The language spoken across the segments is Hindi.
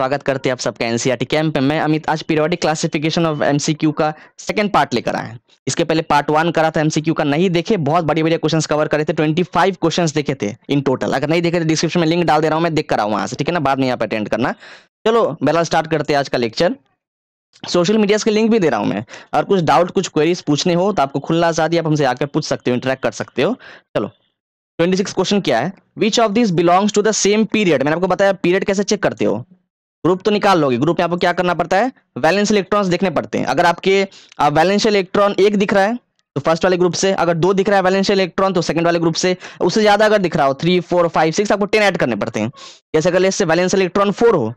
स्वागत करते हैं आप सबका एनसीआर कैंप e में अमित आज पीरियोडिक क्लासिफिकेशन ऑफ एमसीक्यू का सेकंड पार्ट लेकर आए हैं इसके पहले पार्ट वन करा था एमसीक्यू का नहीं देखे बहुत बड़े बड़े क्वेश्चंस कवर करे थे 25 क्वेश्चंस देखे थे इन टोटल अगर नहीं देखे तो डिस्क्रिप्शन में लिंक डाल दे रहा हूँ मैं देख कर आऊँ वहाँ से ठीक है ना बाद में यहाँ पर अटेंड करना चलो बेला स्टार्ट करते हैं आज का लेक्चर सोशल मीडिया के लिंक भी दे रहा हूँ मैं और कुछ डाउट कुछ क्वेरीज पूछने हो तो आपको खुला आजादी आप हमसे आकर पूछ सकते हो इंटरेक्ट कर सकते हो चलो 26 क्वेश्चन क्या है which of this belongs to the same period मैंने आपको बताया पीरियड कैसे चेक करते हो ग्रुप तो निकाल लोगे ग्रुप में आपको क्या करना पड़ता है वैलेंस इलेक्ट्रॉन्स देखने पड़ते हैं अगर आपके वैलेंस इलेक्ट्रॉन एक दिख रहा है तो फर्स्ट वाले ग्रुप से अगर दो दिख रहा है वैलेंस इलेक्ट्रॉन तो सेकंड वाले ग्रुप से उससे ज्यादा अगर दिख रहा हो थ्री फोर फाइव सिक्स आपको टेन ऐड करने पड़ते हैं जैसे अगर इससे वैलेंस इलेक्ट्रॉन फोर हो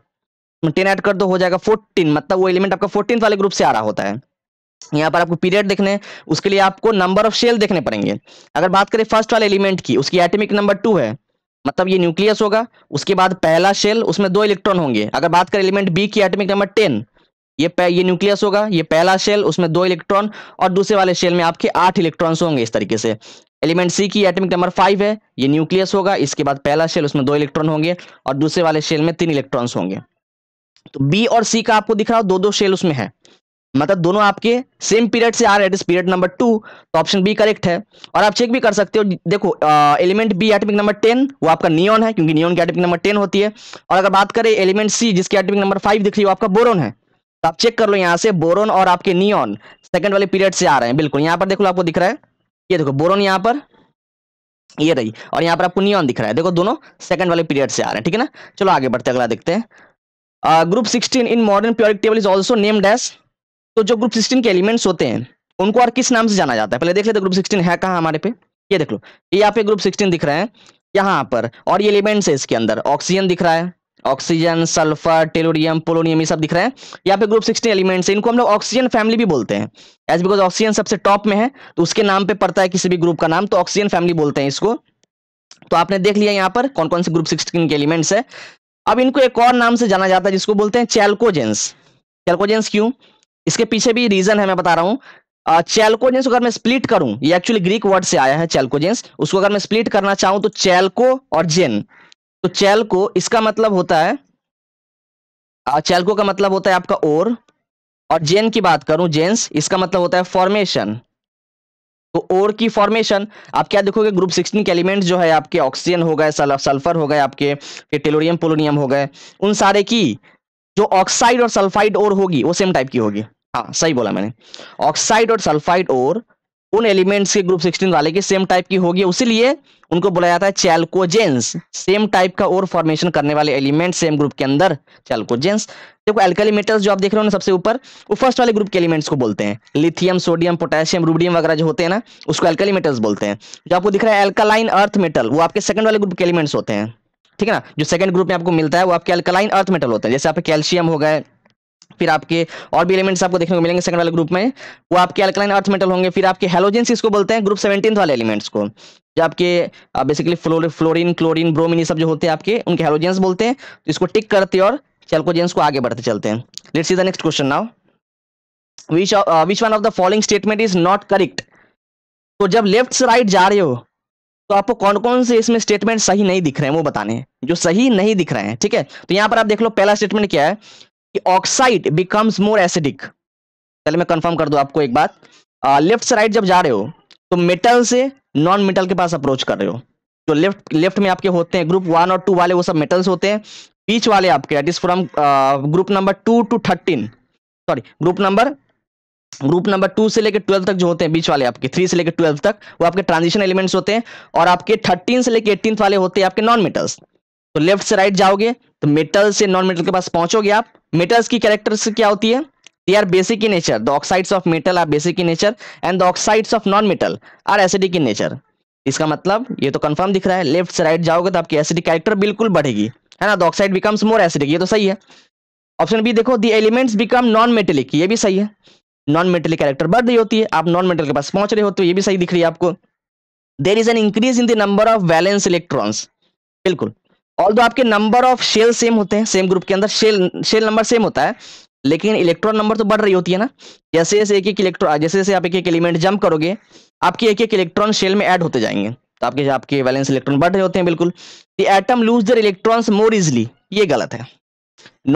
टेन तो ऐड कर दो हो जाएगा फोर्टीन मतलब वो एलिमेंट आपका फोर्टीन वाले ग्रुप से आ रहा होता है यहाँ पर आपको पीरियड देखने उसके लिए आपको नंबर ऑफ शेल देखने पड़ेंगे अगर बात करें फर्स्ट वाले एलिमेंट की उसकी एटमिक नंबर टू है मतलब ये न्यूक्लियस होगा उसके बाद पहला शेल उसमें दो इलेक्ट्रॉन होंगे अगर बात करें एलिमेंट बी की एटमिक नंबर टेन ये ये न्यूक्लियस होगा ये पहला शेल उसमें दो इलेक्ट्रॉन और दूसरे वाले शेल में आपके आठ इलेक्ट्रॉन्स होंगे इस तरीके से एलिमेंट सी की एटमिक नंबर फाइव है ये न्यूक्लियस होगा इसके बाद पहला शेल उसमें दो इलेक्ट्रॉन होंगे और दूसरे वाले शेल में तीन इलेक्ट्रॉन्स होंगे तो बी और सी का आपको दिख रहा हो दो दो शेल उसमें है मतलब दोनों आपके सेम पीरियड से आ रहे हैं पीरियड नंबर टू तो ऑप्शन बी करेक्ट है और आप चेक भी कर सकते हो देखो element B atomic number ten वो आपका नियोन है क्योंकि नियोन की एटमिक नंबर टेन होती है और अगर बात करें एलिमेंट सी जिसकी एटमिक नंबर फाइव दिख रही है वो आपका बोरोन है तो आप चेक कर लो यहाँ से बोरोन और आपके नियोन सेकंड वाले पीरियड से आ रहे हैं बिल्कुल यहाँ पर देख लो आपको दिख रहा है ये देखो बोरोन यहाँ पर ये रही और यहाँ पर आपको नियोन दिख रहा है देखो दोनों सेकंड वाले पीरियड से आ रहे हैं ठीक है ना चलो आगे बढ़ते अगला देखते हैं group sixteen in modern periodic table is also named as तो जो ग्रुप सिक्सटीन के एलिमेंट्स होते हैं उनको और किस नाम से जाना जाता है पहले देख लेते ग्रुप सिक्सटीन है कहा हमारे पे ये देख लो ये यहाँ पे ग्रुप सिक्सटीन दिख रहे हैं यहाँ पर और ये एलिमेंट्स है इसके अंदर ऑक्सीजन दिख रहा है ऑक्सीजन सल्फर टेलोरियम पोलोनियम ये सब दिख रहे हैं यहाँ पे ग्रुप सिक्सटीन एलिमेंट्स है इनको हम लोग ऑक्सीजन फैमिली भी बोलते हैं एज बिकॉज ऑक्सीजन सबसे टॉप में है तो उसके नाम पे पड़ता है किसी भी ग्रुप का नाम तो ऑक्सीजन फैमिली बोलते हैं इसको तो आपने देख लिया यहाँ पर कौन कौन से ग्रुप सिक्सटीन के एलिमेंट्स है अब इनको एक और नाम से जाना जाता है जिसको बोलते हैं चैल्कोजेंस चैल्कोजेंस क्यों इसके पीछे भी रीजन है मैं बता रहा हूं चैल्कोजेंस अगर मैं स्प्लिट करूं ये एक्चुअली ग्रीक वर्ड से आया है चैल्कोजेंस उसको अगर मैं स्प्लिट करना चाहूं तो चैल्को और जेन तो चैल्को इसका मतलब होता है चैल्को का मतलब होता है आपका ओर और जेन की बात करूं जेन्स इसका मतलब होता है फॉर्मेशन तो ओर की फॉर्मेशन आप क्या देखोगे ग्रुप सिक्सटीन के एलिमेंट जो है आपके ऑक्सीजन हो गए सल्फर हो गए आपके टेलोरियम पोलोनियम हो गए उन सारे की जो ऑक्साइड और सल्फाइड और होगी वो सेम टाइप की होगी हाँ सही बोला मैंने ऑक्साइड और सल्फाइड और उन एलिमेंट्स के ग्रुप सिक्सटीन वाले की सेम टाइप की होगी उसीलिए उनको बोला जाता है चैल्कोजेंस सेम टाइप का और फॉर्मेशन करने वाले एलिमेंट सेम ग्रुप के अंदर चैल्कोजेंस देखो एल्कली मेटल्स जो आप देख रहे हो ना सबसे ऊपर वो फर्स्ट वाले ग्रुप के एलिमेंट्स को बोलते हैं लिथियम सोडियम पोटेशियम रूबडियम वगैरह जो होते हैं ना उसको एल्कली मेटल्स बोलते हैं जो आपको दिख रहा है एल्कालाइन अर्थ मेटल वो आपके सेकंड वाले ग्रुप के एलिमेंट्स होते हैं ठीक है ना जो सेकंड ग्रुप में आपको मिलता है वो आपके अल्कलाइन अर्थ मेटल होते हैं जैसे आपके कैल्शियम हो गए फिर आपके और भी एलिमेंट्स आपको देखने को मिलेंगे सेकंड वाले ग्रुप में वो आपके अल्कलाइन अर्थ मेटल होंगे फिर आपके हेलोजेंस इसको बोलते हैं ग्रुप सेवेंटीन वाले एलिमेंट्स को जो आपके बेसिकली फ्लोर फ्लोरिन क्लोरिन ब्रोमिन ये सब जो होते हैं आपके उनके हेलोजेंस बोलते हैं तो इसको टिक करते और चैल्कोजेंस को आगे बढ़ते चलते हैं let see the next question now which which one of the following statement is not correct तो जब लेफ्ट से राइट जा रहे हो तो आपको कौन कौन से इसमें स्टेटमेंट सही नहीं दिख रहे हैं वो बताने हैं जो सही नहीं दिख रहे हैं ठीक है तो यहां पर आप देख लो पहला स्टेटमेंट क्या है कि ऑक्साइड बिकम्स मोर एसिडिक पहले मैं कंफर्म कर दू आपको एक बात लेफ्ट से राइट जब जा रहे हो तो मेटल से नॉन मेटल के पास अप्रोच कर रहे हो जो लेफ्ट लेफ्ट में आपके होते हैं ग्रुप वन और टू वाले वो सब मेटल्स होते हैं बीच वाले आपके that is from group number two two thirteen sorry group number group number two से लेकर ट्वेल्व तक जो होते हैं बीच वाले आपके थ्री से लेकर ट्वेल्व तक वो आपके ट्रांजिशन एलिमेंट्स होते हैं और आपके थर्टीन से लेकर एटीन वाले होते हैं आपके नॉन मेटल्स तो लेफ्ट से राइट जाओगे तो मेटल से नॉन मेटल के पास पहुंचोगे आप मेटल्स की कैरेक्टर क्या होती है they are basic in nature the oxides of metal are basic in nature and the oxides of non metal are acidic in nature इसका मतलब ये तो कंफर्म दिख रहा है लेफ्ट से राइट जाओगे तो आपकी एसिडिक कैरेक्टर बिल्कुल बढ़ेगी है ना the oxide becomes more acidic ये तो सही है ऑप्शन बी देखो the elements become non metallic ये भी सही है नॉन मेटल कैरेक्टर बढ़ रही होती है आप नॉन मेटल के पास पहुंच रहे होते हो ये भी सही दिख रही है आपको there is an increase in the number of valence electrons बिल्कुल ऑल आपके नंबर ऑफ शेल सेम होते हैं सेम ग्रुप के अंदर शेल शेल नंबर सेम होता है लेकिन इलेक्ट्रॉन नंबर तो बढ़ रही होती है ना जैसे जैसे एक एक इलेक्ट्रॉन जैसे जैसे आप एक एक एलिमेंट जंप करोगे आपके एक एक इलेक्ट्रॉन शेल में ऐड होते जाएंगे तो आपके आपके वैलेंस इलेक्ट्रॉन बढ़ रहे होते हैं बिल्कुल the atom lose their electrons more easily ये गलत है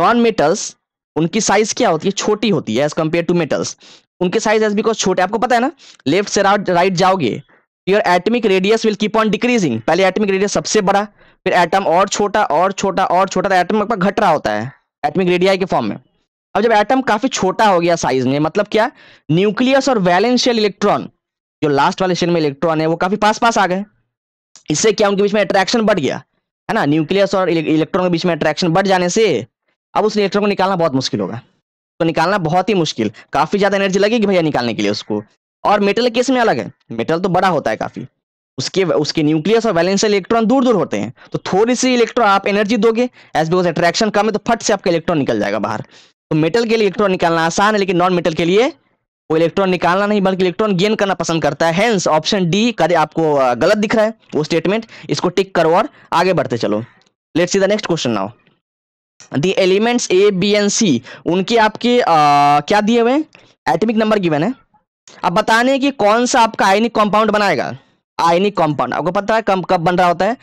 नॉन मेटल्स उनकी साइज क्या होती है छोटी होती है एज कम्पेयर टू मेटल्स उनके साइज एज बिकॉज छोटे आपको पता है ना लेफ्ट से राइट जाओगे your atomic radius will keep on decreasing पहले एटमिक रेडियस सबसे बड़ा फिर एटम और छोटा और छोटा और छोटा तो एटम आपका घट रहा होता है एटमिक रेडिया के फॉर्म में अब जब एटम काफी छोटा हो गया साइज में मतलब क्या न्यूक्लियस और वैलेंशियल इलेक्ट्रॉन जो लास्ट वाले शेल में इलेक्ट्रॉन है वो काफी पास पास आ गए इससे क्या उनके बीच में अट्रैक्शन बढ़ गया है ना न्यूक्लियस और इलेक्ट्रॉन के बीच में अट्रैक्शन बढ़ जाने से अब उस रिएक्टर को निकालना बहुत मुश्किल होगा तो निकालना बहुत ही मुश्किल काफ़ी ज़्यादा एनर्जी लगेगी भैया निकालने के लिए उसको और मेटल केस में अलग है मेटल तो बड़ा होता है काफ़ी उसके उसके न्यूक्लियस और वैलेंस इलेक्ट्रॉन दूर दूर होते हैं तो थोड़ी सी इलेक्ट्रॉन आप एनर्जी दोगे एज बिकॉज अट्रैक्शन कम है तो फट से आपका इलेक्ट्रॉन निकल जाएगा बाहर तो मेटल के लिए इलेक्ट्रॉन निकालना आसान है लेकिन नॉन मेटल के लिए वो इलेक्ट्रॉन निकालना नहीं बल्कि इलेक्ट्रॉन गेन करना पसंद करता है हेंस ऑप्शन डी करे आपको गलत दिख रहा है वो स्टेटमेंट इसको टिक करो और आगे बढ़ते चलो let's see the next question now the elements A B and C उनके आपके आ, क्या दिए हुए एटमिक नंबर गिवन है अब बताने कि कौन सा आपका आयनिक कंपाउंड बनाएगा आयनिक कंपाउंड आपको पता है कब कब बन रहा होता है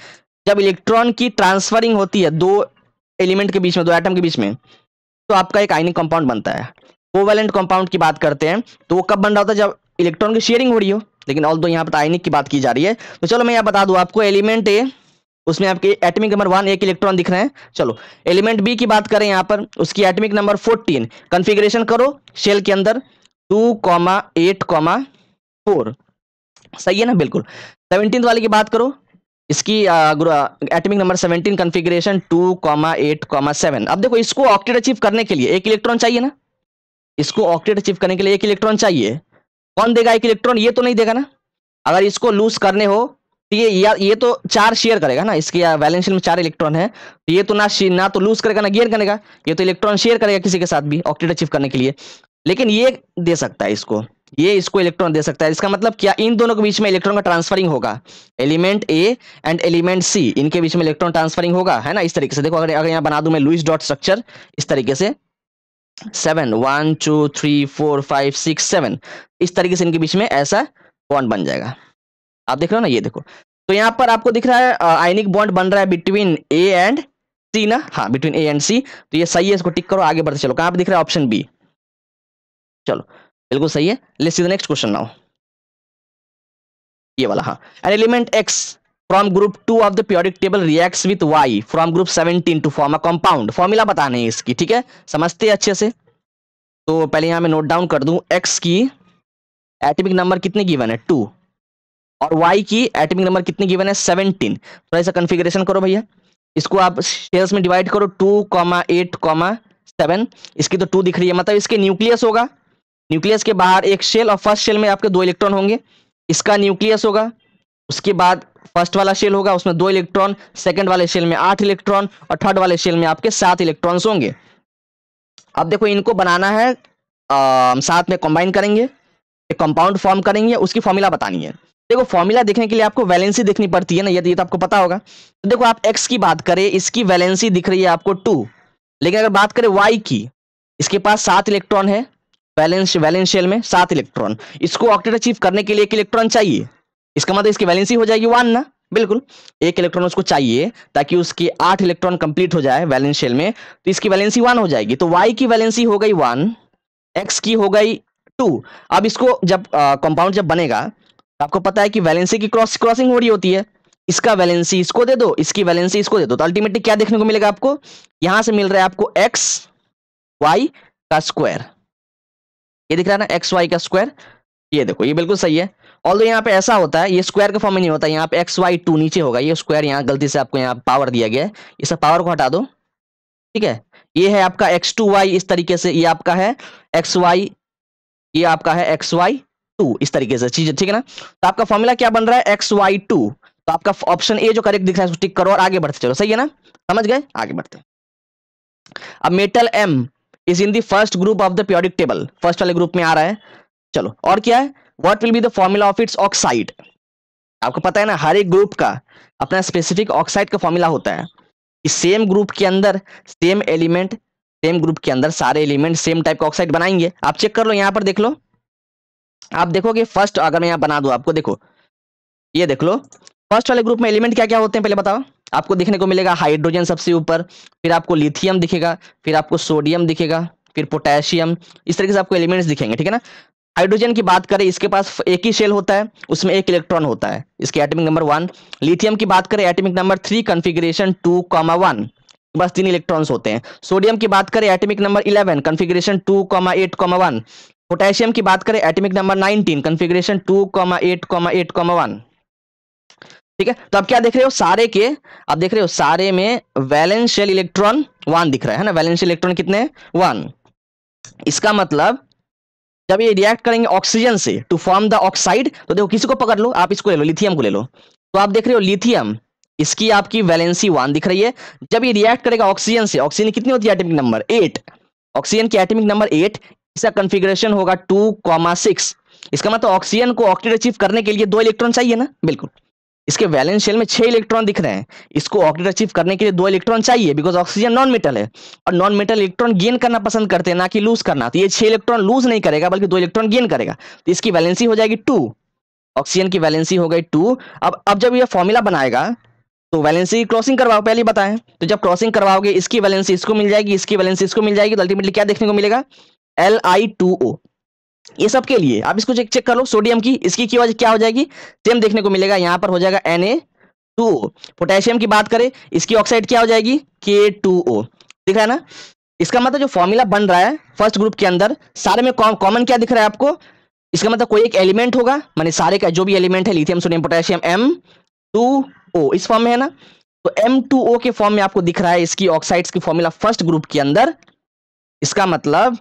जब इलेक्ट्रॉन की ट्रांसफरिंग होती है दो एलिमेंट के बीच में दो एटम के बीच में तो आपका एक आयनिक कंपाउंड बनता है कोवेलेंट कंपाउंड की बात करते हैं तो वो कब बन रहा होता है जब इलेक्ट्रॉन की शेयरिंग हो रही हो लेकिन ऑल दो यहाँ पर आयनिक तो की बात की जा रही है तो चलो मैं यहाँ बता दूँ आपको एलिमेंट ए उसमें आपके एटमिक नंबर वन एक इलेक्ट्रॉन दिख रहे हैं चलो एलिमेंट बी की बात करें यहाँ पर उसकी एटमिक नंबर फोर्टीन कन्फिग्रेशन करो शेल के अंदर two comma eight comma four सही है ना बिल्कुल सेवनटीन वाले की बात करो इसकी atomic number seventeen configuration two comma eight comma seven अब देखो इसको ऑक्टेट अचीव करने के लिए एक इलेक्ट्रॉन चाहिए ना इसको ऑक्टेट अचीव करने के लिए एक इलेक्ट्रॉन चाहिए कौन देगा एक इलेक्ट्रॉन ये तो नहीं देगा ना अगर इसको लूज करने हो ठीक तो है या ये तो चार शेयर करेगा ना इसके बैलेंस में चार इलेक्ट्रॉन है तो ये तो ना ना तो लूज करेगा ना गेन करेगा ये तो इलेक्ट्रॉन शेयर करेगा किसी के साथ भी ऑक्टेट अचीव करने के लिए लेकिन ये दे सकता है इसको ये इसको इलेक्ट्रॉन दे सकता है इसका मतलब क्या इन दोनों के बीच में इलेक्ट्रॉन का ट्रांसफरिंग होगा element A and element C इनके बीच में इलेक्ट्रॉन ट्रांसफरिंग होगा है ना इस तरीके से देखो अगर अगर यहाँ बना दू मैं लुइस डॉट स्ट्रक्चर इस तरीके से seven one two three four five six seven इस तरीके से इनके बीच में ऐसा बॉन्ड बन जाएगा आप देख रहे हो ना ये देखो तो यहाँ पर आपको दिख रहा है आइनिक बॉन्ड बन रहा है बिटवीन ए एंड सी ना हाँ बिटवीन ए एंड सी तो ये सही है इसको टिक करो आगे बढ़ते चलो कहाँ पर दिख रहा है ऑप्शन बी चलो बिल्कुल सही है let's see the next question now ये वाला हाँ an element X from group two of the periodic table reacts with Y from group seventeen to form a compound formula बताने है इसकी ठीक है समझते हैं अच्छे से तो पहले यहाँ मैं नोट डाउन कर दूं एक्स की एटमिक नंबर कितने गिवन है टू और वाई की एटमिक नंबर कितनी गिवन है सेवनटीन थोड़ा सा कन्फिग्रेशन करो भैया इसको आप शेयर्स में डिवाइड करो two comma eight comma seven इसकी तो टू दिख रही है मतलब इसके न्यूक्लियस होगा न्यूक्लियस के बाहर एक शेल और फर्स्ट शेल में आपके दो इलेक्ट्रॉन होंगे इसका न्यूक्लियस होगा उसके बाद फर्स्ट वाला शेल होगा उसमें दो इलेक्ट्रॉन सेकंड वाले शेल में आठ इलेक्ट्रॉन और थर्ड वाले शेल में आपके सात इलेक्ट्रॉन्स होंगे अब देखो इनको बनाना है आ, साथ में कंबाइन करेंगे एक कंपाउंड फॉर्म करेंगे उसकी फॉर्मूला बतानी है देखो फॉर्मूला देखने के लिए आपको वैलेंसी देखनी पड़ती है ना यदि तो, तो आपको पता होगा तो देखो आप एक्स की बात करें इसकी वैलेंसी दिख रही है आपको टू लेकिन अगर बात करें वाई की इसके पास सात इलेक्ट्रॉन है वैलेंस वैलेंशियल में सात इलेक्ट्रॉन इसको ऑक्टेट अचीव करने के लिए एक इलेक्ट्रॉन चाहिए इसका मतलब इसकी वैलेंसी हो जाएगी वन ना बिल्कुल एक इलेक्ट्रॉन उसको चाहिए ताकि उसके आठ इलेक्ट्रॉन कंप्लीट हो जाए वैलेंशियल में तो इसकी वैलेंसी वन हो जाएगी तो वाई की वैलेंसी हो गई वन एक्स की हो गई टू अब इसको जब कंपाउंड जब बनेगा आपको पता है कि वैलेंसी की क्रॉस क्रॉसिंग हो रही होती है इसका वैलेंसी इसको दे दो इसकी वैलेंसी इसको दे दो तो अल्टीमेटली क्या देखने को मिलेगा आपको यहां से मिल रहा है आपको एक्स वाई का स्क्वायर ये दिख रहा है ना एक्स वाई का स्क्वायर ये देखो ये बिल्कुल सही है ऑल दो यहाँ पे ऐसा होता है ये स्क्वायर का फॉर्म में नहीं होता यहाँ पे एक्स वाई टू नीचे होगा ये स्क्वायर यहाँ गलती से आपको यहाँ पावर दिया गया है इसे पावर को हटा दो ठीक है ये है आपका एक्स टू वाई इस तरीके से ये आपका है एक्स वाई ये आपका है एक्स वाई टू इस तरीके से चीज ठीक है ना तो आपका फॉर्मूला क्या बन रहा है एक्स वाई टू तो आपका ऑप्शन ए जो करेक्ट दिख रहा है उसको टिक करो और आगे बढ़ते चलो सही है ना समझ गए आगे बढ़ते अब metal M is in the first group of the periodic table first वाले ग्रुप में आ रहा है चलो और क्या है what will be the formula of its oxide आपको पता है ना हर एक ग्रुप का अपना स्पेसिफिक ऑक्साइड का फॉर्मूला होता है इस सेम ग्रुप के अंदर सेम एलिमेंट सेम ग्रुप के अंदर सारे एलिमेंट सेम टाइप का ऑक्साइड बनाएंगे आप चेक कर लो यहाँ पर देख लो आप देखोगे फर्स्ट अगर मैं यहाँ बना दू आपको देखो ये देख लो फर्स्ट वाले ग्रुप में एलिमेंट क्या क्या होते हैं पहले बताओ आपको देखने को मिलेगा हाइड्रोजन सबसे ऊपर फिर आपको लिथियम दिखेगा फिर आपको सोडियम दिखेगा फिर पोटेशियम इस तरीके से आपको एलिमेंट्स दिखेंगे ठीक है ना हाइड्रोजन की बात करें इसके पास एक ही शेल होता है उसमें एक इलेक्ट्रॉन होता है इसके एटमिक नंबर वन लिथियम की बात करें atomic number three configuration two comma one बस तीन इलेक्ट्रॉन्स होते हैं सोडियम की बात करें atomic number eleven configuration two comma eight comma one potassium की बात करें एटमिक नंबर 19 कॉन्फ़िगरेशन 2,8,8,1 ठीक है तो आप क्या देख रहे हो सारे के आप देख रहे हो सारे में वैलेंशियल इलेक्ट्रॉन वन दिख रहा है ना वैलेंशियल इलेक्ट्रॉन कितने वन इसका मतलब जब ये रिएक्ट करेंगे ऑक्सीजन से टू फॉर्म द ऑक्साइड तो देखो किसी को पकड़ लो आप इसको ले लो लिथियम को ले लो तो आप देख रहे हो लिथियम इसकी आपकी वैलेंसी वन दिख रही है जब ये रिएक्ट करेगा ऑक्सीजन से ऑक्सीजन कितनी होती है एटमिक नंबर एट ऑक्सीजन की एटमिक नंबर एट इसका कन्फिग्रेशन होगा टू कॉमा सिक्स इसका मतलब ऑक्सीजन को ऑक्टेट अचीव करने के लिए दो इलेक्ट्रॉन चाहिए ना बिल्कुल इसके वैलेंस शेल में छह इलेक्ट्रॉन दिख रहे हैं इसको ऑक्टेट अचीव करने के लिए दो इलेक्ट्रॉन चाहिए बिकॉज ऑक्सीजन नॉन मेटल है और नॉन मेटल इलेक्ट्रॉन गेन करना पसंद करते हैं ना कि लूज करना तो ये छह इलेक्ट्रॉन लूज नहीं करेगा बल्कि दो इलेक्ट्रॉन गेन करेगा तो इसकी वैलेंसी हो जाएगी टू ऑक्सीजन की वैलेंसी हो गई टू अब अब जब यह फॉर्मूला बनाएगा तो वैलेंसी क्रॉसिंग करवाओ पहले बताएं तो जब क्रॉसिंग करवाओगे इसकी वैलेंसी इसको मिल जाएगी इसकी वैलेंसी इसको मिल जाएगी तो अल्टीमेटली क्या देखने को मिलेगा एल आई टू ओ ये सब के लिए आप इसको चेक कर लो सोडियम की इसकी की वजह क्या हो जाएगी सेम देखने को मिलेगा यहां पर हो जाएगा N A two O potassium की बात करें इसकी ऑक्साइड क्या हो जाएगी के टू ओ दिख रहा है ना इसका मतलब जो फॉर्मूला बन रहा है फर्स्ट ग्रुप के अंदर सारे में कॉमन क्या दिख रहा है आपको इसका मतलब कोई एक एलिमेंट होगा माने सारे का जो भी एलिमेंट है lithium sodium potassium M two O इस फॉर्म में है ना तो एम टू ओ के फॉर्म में आपको दिख रहा है इसकी ऑक्साइड्स की फॉर्मूला फर्स्ट ग्रुप के अंदर इसका मतलब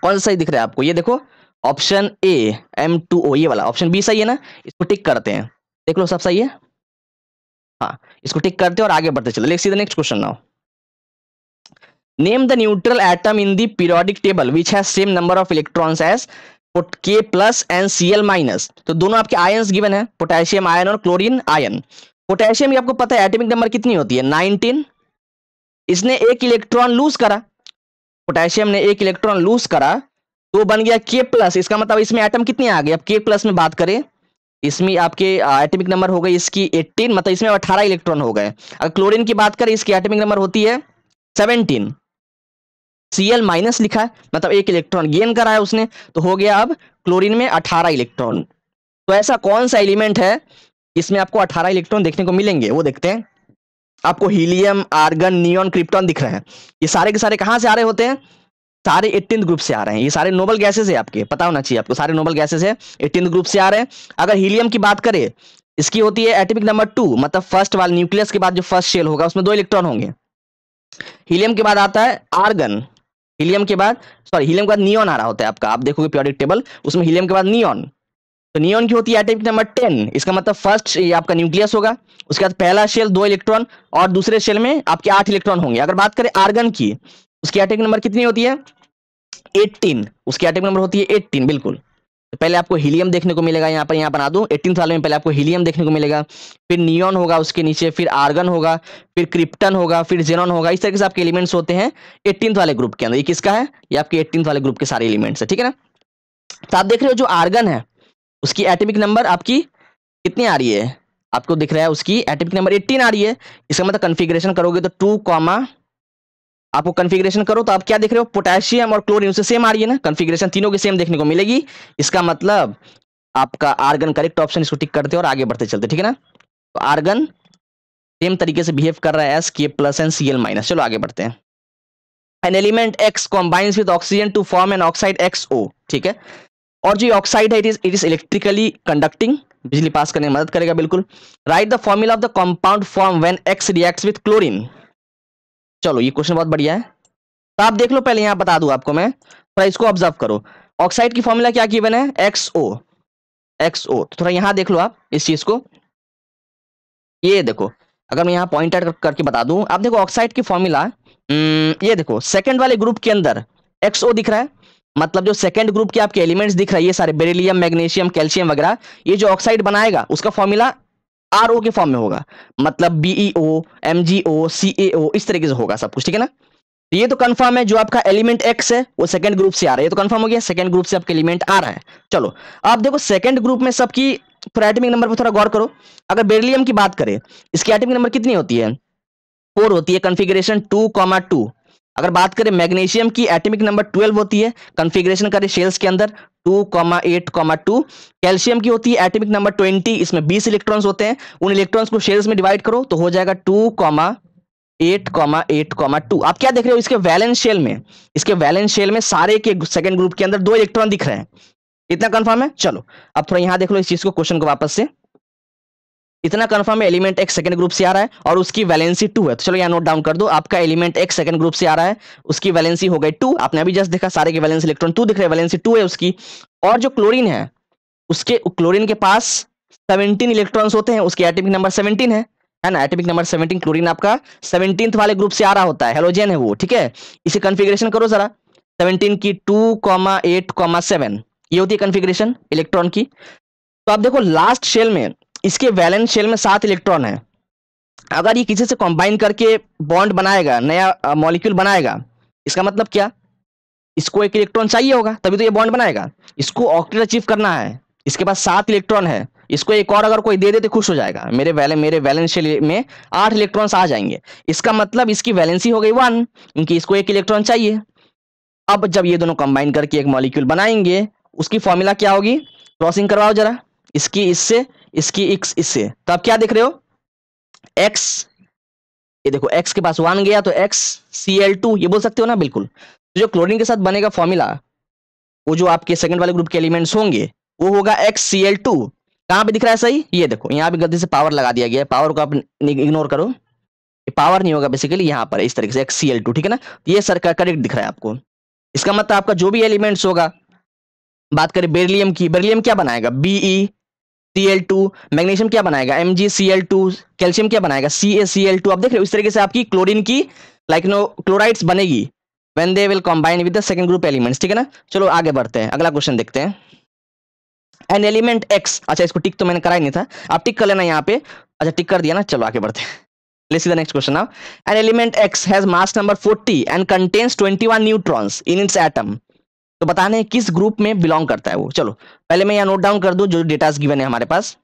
कौन सा सही दिख रहा है आपको ये देखो option A M two O ये वाला ऑप्शन बी सही है ना इसको टिक करते हैं देख लो सब सही है हाँ इसको टिक करते हैं और आगे बढ़ते चलो सीधा नेक्स्ट क्वेश्चन ना name the neutral atom in the periodic table which has same number of electrons as K plus and C L minus तो दोनों आपके आयन गिवन है पोटेशियम आयन और क्लोरीन आयन पोटेशियम की आपको पता है एटमिक नंबर कितनी होती है 19 इसने एक इलेक्ट्रॉन लूज करा पोटेशियम ने एक इलेक्ट्रॉन लूज करा तो बन गया के प्लस इसका मतलब इसमें एटम कितने आ गए अब के प्लस में बात करें इसमें आपके एटमिक नंबर हो गए इसकी 18 मतलब इसमें 18 इलेक्ट्रॉन हो गए अगर क्लोरीन की बात करें इसकी एटमिक नंबर होती है 17 Cl माइनस लिखा है मतलब एक इलेक्ट्रॉन गेन करा है उसने तो हो गया अब क्लोरीन में 18 इलेक्ट्रॉन तो ऐसा कौन सा एलिमेंट है इसमें आपको 18 इलेक्ट्रॉन देखने को मिलेंगे वो देखते हैं आपको हीलियम आर्गन नियॉन क्रिप्टॉन दिख रहे हैं ये सारे के सारे कहाँ से आ रहे होते हैं सारे एट्टीन ग्रुप से आ रहे हैं ये सारे नोबल गैसेस है आपके पता होना चाहिए आपको सारे नोबल गैसेस है एट्टीन ग्रुप से आ रहे हैं अगर हीलियम की बात करें इसकी होती है एटमिक नंबर टू मतलब फर्स्ट वाल न्यूक्लियस के बाद जो फर्स्ट शेल होगा उसमें दो इलेक्ट्रॉन होंगे हीलियम के बाद आता है आर्गन हीलियम के बाद सॉरी हीलियम के बाद नियॉन आ रहा होता है आपका आप देखोगे प्योरिक टेबल उसमें हीलियम के बाद नियॉन तो नियोन की होती है एटमिक नंबर टेन इसका मतलब फर्स्ट आपका न्यूक्लियस होगा उसके बाद पहला शेल दो इलेक्ट्रॉन और दूसरे शेल में आपके आठ इलेक्ट्रॉन होंगे अगर बात करें आर्गन की उसकी एटमिक नंबर कितनी होती है एट्टीन उसकी एटमिक नंबर होती है एट्टीन बिल्कुल तो पहले आपको हीलियम देखने को मिलेगा यहाँ पर यहाँ बना दूँ एट्टीन साल में पहले आपको हीलियम देखने को मिलेगा फिर नियोन होगा उसके नीचे फिर आर्गन होगा फिर क्रिप्टन होगा फिर जेनॉन होगा इस तरीके से आपके एलिमेंट्स होते हैं एट्टीन वाले ग्रुप के अंदर ये किसका है ये आपके एट्टीन वाले ग्रुप के सारे एलिमेंट्स है ठीक है ना तो आप देख रहे हो जो आर्गन है उसकी एटमिक नंबर आपकी कितनी आ रही है आपको दिख रहा है उसकी एटमिक नंबर 18 आ रही है इसका मतलब कन्फिग्रेशन करोगे तो टू कॉमा आपको कन्फिग्रेशन करो तो आप क्या देख रहे हो पोटेशियम और क्लोरिन से सेम आ रही है ना कन्फिग्रेशन तीनों के सेम देखने को मिलेगी इसका मतलब आपका आर्गन करेक्ट ऑप्शन इसको टिक करते और आगे बढ़ते चलते ठीक है ना तो आर्गन सेम तरीके से बिहेव कर रहा है is K plus and C L minus चलो आगे बढ़ते हैं an element X combines with oxygen to form an oxide X O ठीक है और जो ऑक्साइड है it is it is electrically conducting बिजली पास करने में मदद करेगा बिल्कुल right the formula of the compound form when X reacts with chlorine चलो ये क्वेश्चन बहुत बढ़िया है तो आप देख लो पहले यहां बता दू आपको मैं थोड़ा इसको ऑब्जर्व करो ऑक्साइड की फॉर्मूला क्या गिवन बने एक्स ओ एक्स ओ तो थोड़ा यहाँ देख लो आप इस चीज़ को ये देखो अगर मैं यहाँ पॉइंट आउट करके बता दू आप देखो ऑक्साइड की फॉर्मूला हम्म, ये देखो सेकेंड वाले ग्रुप के अंदर एक्स ओ दिख रहा है मतलब जो सेकंड ग्रुप के आपके एलिमेंट्स दिख रहे हैं ये सारे बेरिलियम मैग्नीशियम कैल्शियम वगैरह ये जो ऑक्साइड बनाएगा उसका फॉर्मूला आर के फॉर्म में होगा मतलब बीईओ एम जी ओ सी इस तरीके से होगा सब कुछ ठीक है ना तो ये तो कंफर्म है जो आपका एलिमेंट एक्स है वो सेकंड ग्रुप से आ रहा है ये तो कंफर्म हो गया सेकंड ग्रुप से आपका एलिमेंट आ रहा है चलो आप देखो सेकंड ग्रुप में सबकी थोड़ा एटमिक नंबर पर थोड़ा गौर करो अगर बेरिलियम की बात करें इसकी एटमिक नंबर कितनी होती है फोर होती है कन्फिग्रेशन टू कॉमा टू अगर बात करें मैग्नीशियम की एटमिक नंबर ट्वेल्व होती है कंफिग्रेशन करें शेल्स के अंदर 2,8,2 कैल्शियम की होती है एटमिक नंबर 20 इसमें 20 इलेक्ट्रॉन्स होते हैं उन इलेक्ट्रॉन्स को शेल्स में डिवाइड करो तो हो जाएगा 2,8,8,2 आप क्या देख रहे हो इसके वैलेंस शेल में इसके वैलेंस शेल में सारे के सेकेंड ग्रुप के अंदर दो इलेक्ट्रॉन दिख रहे हैं इतना कन्फर्म है चलो अब थोड़ा यहाँ देख लो इस चीज को क्वेश्चन को वापस से इतना कंफर्म है एलिमेंट एक सेकंड ग्रुप से आ रहा है और उसकी वैलेंसी टू है तो चलो यहाँ नोट डाउन कर दो आपका एलिमेंट एक सेकंड ग्रुप से आ रहा है उसकी वैलेंसी हो गई टू आपने अभी जस्ट देखा सारे के वैलेंसी इलेक्ट्रॉन टू दिख रहे वैलेंसी टू है उसकी और जो क्लोरीन है उसके क्लोरीन के पास सेवनटीन इलेक्ट्रॉन होते हैं उसके एटमिक नंबर सेवनटीन है है ना एटमिक नंबर सेवनटीन क्लोरीन आपका सेवनटीन वाले ग्रुप से आ रहा होता है हेलोजेन है वो ठीक है इसे कन्फिग्रेशन करो जरा सेवनटीन की टू कॉमा ये होती है कन्फिग्रेशन इलेक्ट्रॉन की तो आप देखो लास्ट शेल में इसके वैलेंस शेल में सात इलेक्ट्रॉन है अगर ये किसी से कंबाइन करके बॉन्ड बनाएगा नया मॉलिक्यूल बनाएगा इसका मतलब क्या इसको एक इलेक्ट्रॉन चाहिए होगा तभी तो ये बॉन्ड बनाएगा इसको ऑक्टेट अचीव करना है इसके पास सात इलेक्ट्रॉन है इसको एक और अगर कोई दे दे तो खुश हो जाएगा मेरे वैले मेरे वैलेंशियल में आठ इलेक्ट्रॉन आ जाएंगे इसका मतलब इसकी वैलेंसी हो गई वन क्योंकि इसको एक इलेक्ट्रॉन चाहिए अब जब ये दोनों कंबाइन करके एक मॉलिक्यूल बनाएंगे उसकी फॉर्मूला क्या होगी क्रॉसिंग करवाओ जरा इसकी इससे इसकी एक इससे तो आप क्या देख रहे हो एक्स ये देखो एक्स के पास वन गया तो एक्स सी एल टू ये बोल सकते हो ना बिल्कुल तो जो क्लोरीन के साथ बनेगा फॉर्मूला वो जो आपके सेकंड वाले ग्रुप के एलिमेंट्स होंगे वो होगा एक्स सी एल टू कहाँ पे दिख रहा है सही ये देखो यहाँ पे गलती से पावर लगा दिया गया है पावर को आप इग्नोर करो पावर नहीं होगा बेसिकली यहाँ पर इस तरीके से एक्स सी एल टू ठीक है ना ये सर का करेक्ट दिख रहा है आपको इसका मतलब आपका जो भी एलिमेंट्स होगा बात करें बेरिलियम की बेरिलियम क्या बनाएगा बीई Cl2 मैग्नीशियम क्या बनाएगा MgCl2 कैल्शियम क्या बनाएगा CaCl2 ए आप देख रहे हो इस तरीके से आपकी क्लोरीन की लाइक नो क्लोराइड्स बनेगी when they will combine with the second group elements ठीक है ना चलो आगे बढ़ते हैं अगला क्वेश्चन देखते हैं एन एलिमेंट X अच्छा इसको टिक तो मैंने कराया नहीं था आप टिक कर लेना यहाँ पे अच्छा टिक कर दिया ना चलो आगे बढ़ते हैं Let's see the next question now an element X has mass number 40 and contains 21 neutrons in its atom तो बताने किस ग्रुप में बिलोंग करता है वो चलो पहले मैं यहाँ नोट डाउन कर दू जो डेटाज गिवन है हमारे पास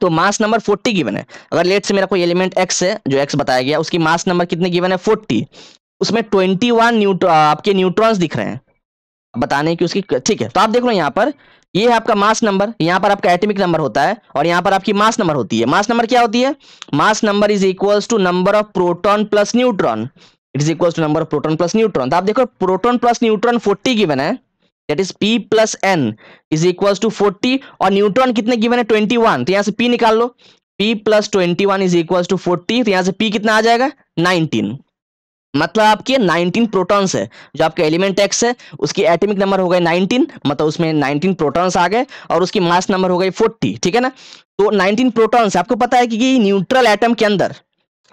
तो मास नंबर 40 गिवन है अगर लेट से मेरा कोई एलिमेंट एक्स है जो एक्स बताया गया उसकी मास नंबर कितने गिवन है 40 उसमें 21 वन न्यूट्रॉ आपके न्यूट्रॉन्स दिख रहे हैं बताने की उसकी ठीक है तो आप देख लो यहाँ पर ये है आपका मास नंबर यहाँ पर आपका एटमिक नंबर होता है और यहाँ पर आपकी मास नंबर होती है मास नंबर क्या होती है mass number is equals to number of proton plus neutron it is equal to number of proton plus neutron तो आप देखो proton plus neutron forty given है that is P plus N is equal to 40 और न्यूट्रॉन कितने गिवन है 21 वन तो यहाँ से पी निकाल लो P plus twenty one is equal to forty तो यहाँ से पी कितना आ जाएगा 19 मतलब आपके 19 प्रोटॉन्स है जो आपके एलिमेंट एक्स है उसकी एटॉमिक नंबर हो गए 19 मतलब उसमें 19 प्रोटॉन्स आ गए और उसकी मास नंबर हो गई 40 ठीक है ना तो 19 प्रोटॉन्स आपको पता है कि न्यूट्रल एटम के अंदर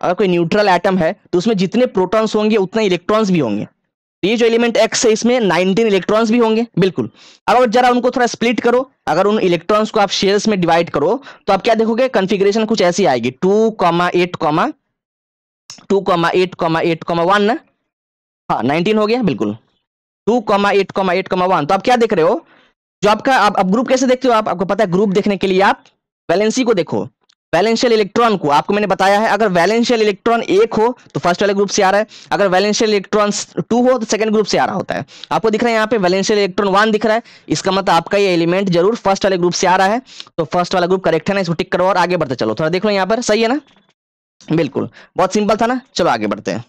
अगर कोई न्यूट्रल एटम है तो उसमें जितने प्रोटॉन्स होंगे उतने इलेक्ट्रॉन्स भी होंगे तो ये जो एलिमेंट एक्स है इसमें 19 इलेक्ट्रॉन्स भी होंगे बिल्कुल अब अगर जरा उनको थोड़ा स्प्लिट करो अगर उन इलेक्ट्रॉन्स को आप शेयर्स में डिवाइड करो तो आप क्या देखोगे कन्फिग्रेशन कुछ ऐसी आएगी two comma eight comma two comma eight comma eight comma one हाँ नाइनटीन हो गया बिल्कुल two comma eight comma eight comma one तो आप क्या देख रहे हो जो आपका आप, आप ग्रुप कैसे देखते हो आप आपको पता है ग्रुप देखने के लिए आप वैलेंसी को देखो वैलेंशियल इलेक्ट्रॉन को आपको मैंने बताया है अगर वैलेंशियल इलेक्ट्रॉन एक हो तो फर्स्ट वाले ग्रुप से आ रहा है अगर वैलेंशियल इलेक्ट्रॉन टू हो तो सेकंड ग्रुप से आ रहा होता है आपको दिख रहा है यहाँ पे वैलेंशियल इलेक्ट्रॉन वन दिख रहा है इसका मतलब आपका ये एलिमेंट जरूर फर्स्ट वाले ग्रुप से आ रहा है तो फर्स्ट वाला ग्रुप करेक्ट है ना इसको टिक करो और आगे बढ़ते चलो थोड़ा देख लो यहाँ पर सही है ना बिल्कुल बहुत सिंपल था ना चलो आगे बढ़ते हैं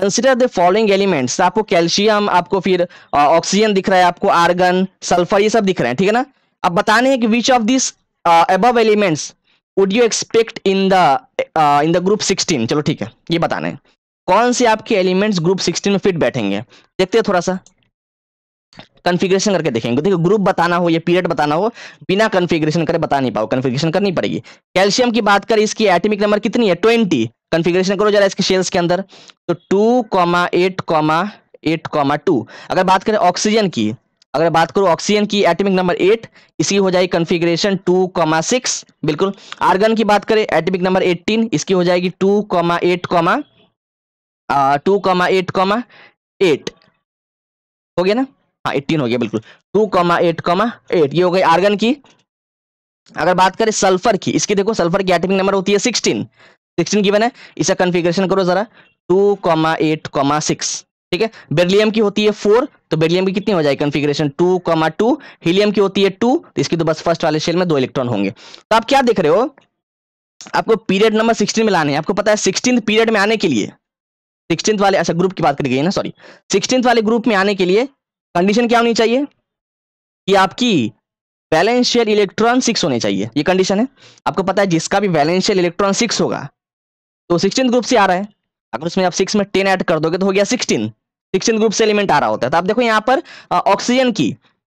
कंसिडर द फॉलोइंग एलिमेंट्स आपको कैल्शियम आपको फिर ऑक्सीजन दिख रहा है आपको आर्गन सल्फर ये सब दिख रहे हैं ठीक है ना अब बताने हैं कि विच ऑफ दिस अब elements would you expect in the in the group sixteen चलो ठीक है ये बताना है कौन से आपके एलिमेंट्स ग्रुप सिक्सटीन में फिट बैठेंगे देखते हैं थोड़ा सा कन्फिग्रेशन करके देखेंगे देखो ग्रुप बताना हो या पीरियड बताना हो बिना कन्फिग्रेशन करे बता नहीं पाओ कन्फिग्रेशन करनी पड़ेगी कैल्शियम की बात करें इसकी एटमिक नंबर कितनी है ट्वेंटी कन्फिग्रेशन करो जरा इसके शेल्स के अंदर तो two comma eight comma eight comma two अगर बात करें ऑक्सीजन की अगर बात करो ऑक्सीजन की एटमिक नंबर एट इसकी हो जाएगी कन्फिग्रेशन टू कॉमा सिक्स बिल्कुल आर्गन की बात करें एटमिक नंबर एट्टीन इसकी हो जाएगी two comma eight comma two comma eight comma eight हो गया ना हाँ एट्टीन हो गया बिल्कुल two comma eight comma eight ये हो गई आर्गन की अगर बात करें सल्फर की इसकी देखो सल्फर की एटमिक नंबर होती है सिक्सटीन सिक्सटीन की बना इसका कन्फिग्रेशन करो जरा two comma eight comma six ठीक है बेरलियम की होती है फोर तो बेरलियम की कितनी हो जाएगी configuration two comma two helium की होती है टू तो इसकी तो बस फर्स्ट वाले शेल में दो इलेक्ट्रॉन होंगे तो आप क्या देख रहे हो आपको पीरियड नंबर सिक्सटीन में लाने आपको पता है सिक्सटीन पीरियड में आने के लिए सिक्सटीन वाले अच्छा ग्रुप की बात करी गई ना सॉरी सिक्सटीन वाले ग्रुप में आने के लिए कंडीशन क्या होनी चाहिए कि आपकी वैलेंशियल इलेक्ट्रॉन सिक्स होने चाहिए ये कंडीशन है आपको पता है जिसका भी वैलेंशियल इलेक्ट्रॉन सिक्स होगा तो सिक्सटीन ग्रुप से आ रहा है अगर उसमें आप सिक्स में टेन ऐड कर दोगे तो हो गया सिक्सटीन फिक्सिल ग्रुप से एलिमेंट आ रहा होता है तो आप देखो यहाँ पर ऑक्सीजन की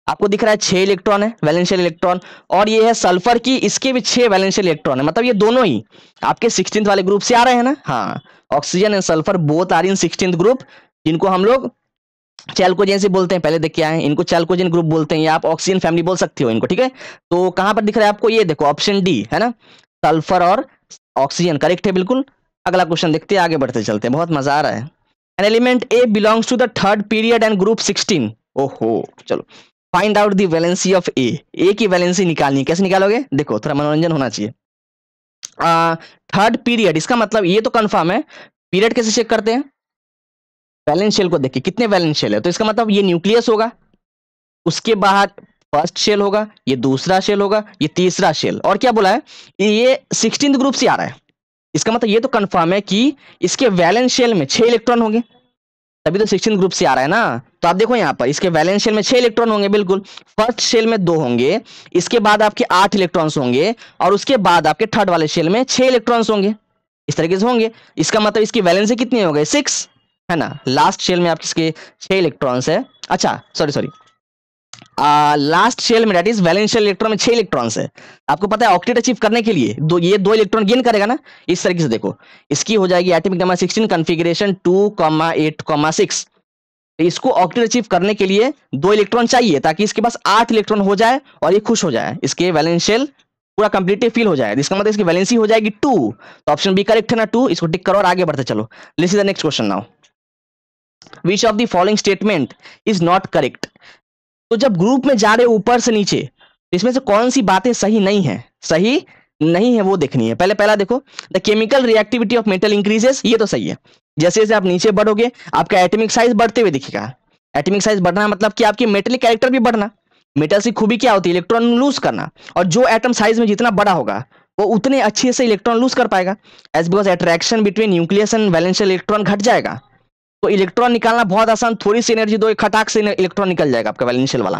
आपको दिख रहा है छह इलेक्ट्रॉन है वैलेंशियल इलेक्ट्रॉन और ये है सल्फर की इसके भी छह वैलेंशियल इलेक्ट्रॉन है मतलब ये दोनों ही आपके सिक्सटीन वाले ग्रुप से आ रहे हैं ना हाँ oxygen and sulphur both are in sixteen group जिनको हम लोग से बोलते हैं पहले देख के आए इनको चैलकोजेन ग्रुप बोलते हैं या आप ऑक्सीजन फैमिली बोल सकते हो इनको ठीक है तो कहाँ पर दिख रहा है आपको ये देखो ऑप्शन डी है ना सल्फर और ऑक्सीजन करेक्ट है बिल्कुल अगला क्वेश्चन देखते हैं आगे बढ़ते चलते हैं बहुत मजा आ रहा है an element A belongs to the third period and group sixteen ओहो चलो find out the valency of A A की वैलेंसी निकालनी कैसे निकालोगे देखो थोड़ा मनोरंजन होना चाहिए थर्ड uh, पीरियड इसका मतलब ये तो कंफर्म है पीरियड कैसे चेक करते हैं बैलेंस शेल को देखिए कितने बैलेंस शेल है तो इसका मतलब ये न्यूक्लियस होगा उसके बाद फर्स्ट शेल होगा ये दूसरा शेल होगा ये तीसरा शेल और क्या बोला है ये सिक्सटीन ग्रुप से आ रहा है इसका मतलब ये तो कंफर्म है कि इसके वैलेंस शेल में छह इलेक्ट्रॉन होंगे तभी तो सिक्सटीन ग्रुप से आ रहा है ना तो आप देखो यहाँ पर इसके वैलेंस शेल में छह इलेक्ट्रॉन होंगे बिल्कुल फर्स्ट शेल में दो होंगे इसके बाद आपके आठ इलेक्ट्रॉन होंगे और उसके बाद आपके थर्ड वाले शेल में छह इलेक्ट्रॉन होंगे इस तरीके से होंगे इसका मतलब इसकी वैलेंस कितनी हो गए सिक्स है ना लास्ट शेल में आपके इसके छह इलेक्ट्रॉन है अच्छा सॉरी सॉरी लास्ट शेल में डेट इज वैलेंशियल इलेक्ट्रॉन में छह इलेक्ट्रॉन्स है आपको पता है ऑक्टेट अचीव करने के लिए दो ये दो इलेक्ट्रॉन गेन करेगा ना इस तरीके से देखो इसकी हो जाएगी atomic number sixteen configuration two comma eight comma six इसको ऑक्टेट अचीव करने के लिए दो इलेक्ट्रॉन चाहिए ताकि इसके पास आठ इलेक्ट्रॉन हो जाए और ये खुश हो जाए इसके वैलेंशियल पूरा कंप्लीटली फिल हो जाए इसका मतलब इसकी वैलेंसी हो जाएगी टू तो ऑप्शन बी करेक्ट है ना टू इसको टिक करो और आगे बढ़ते चलो list is the next question now Which of the following statement is not correct? तो जब ग्रुप में जा रहे ऊपर से नीचे तो इसमें से कौन सी बातें सही नहीं है सही नहीं है वो देखनी है पहले पहला देखो the chemical reactivity of metal increases ये तो सही है जैसे जैसे आप नीचे बढ़ोगे आपका एटमिक साइज बढ़ते हुए दिखेगा एटमिक साइज बढ़ना मतलब कि आपकी मेटलिक कैरेक्टर भी बढ़ना मेटल की खूबी क्या होती है इलेक्ट्रॉन लूज करना और जो एटम साइज में जितना बड़ा होगा वो उतने अच्छे से इलेक्ट्रॉन लूज कर पाएगा as because attraction between nucleus and valential electron घट जाएगा तो इलेक्ट्रॉन निकालना बहुत आसान थोड़ी सी एनर्जी दो खटाक से इलेक्ट्रॉन निकल जाएगा आपका वैलेंशियल वाला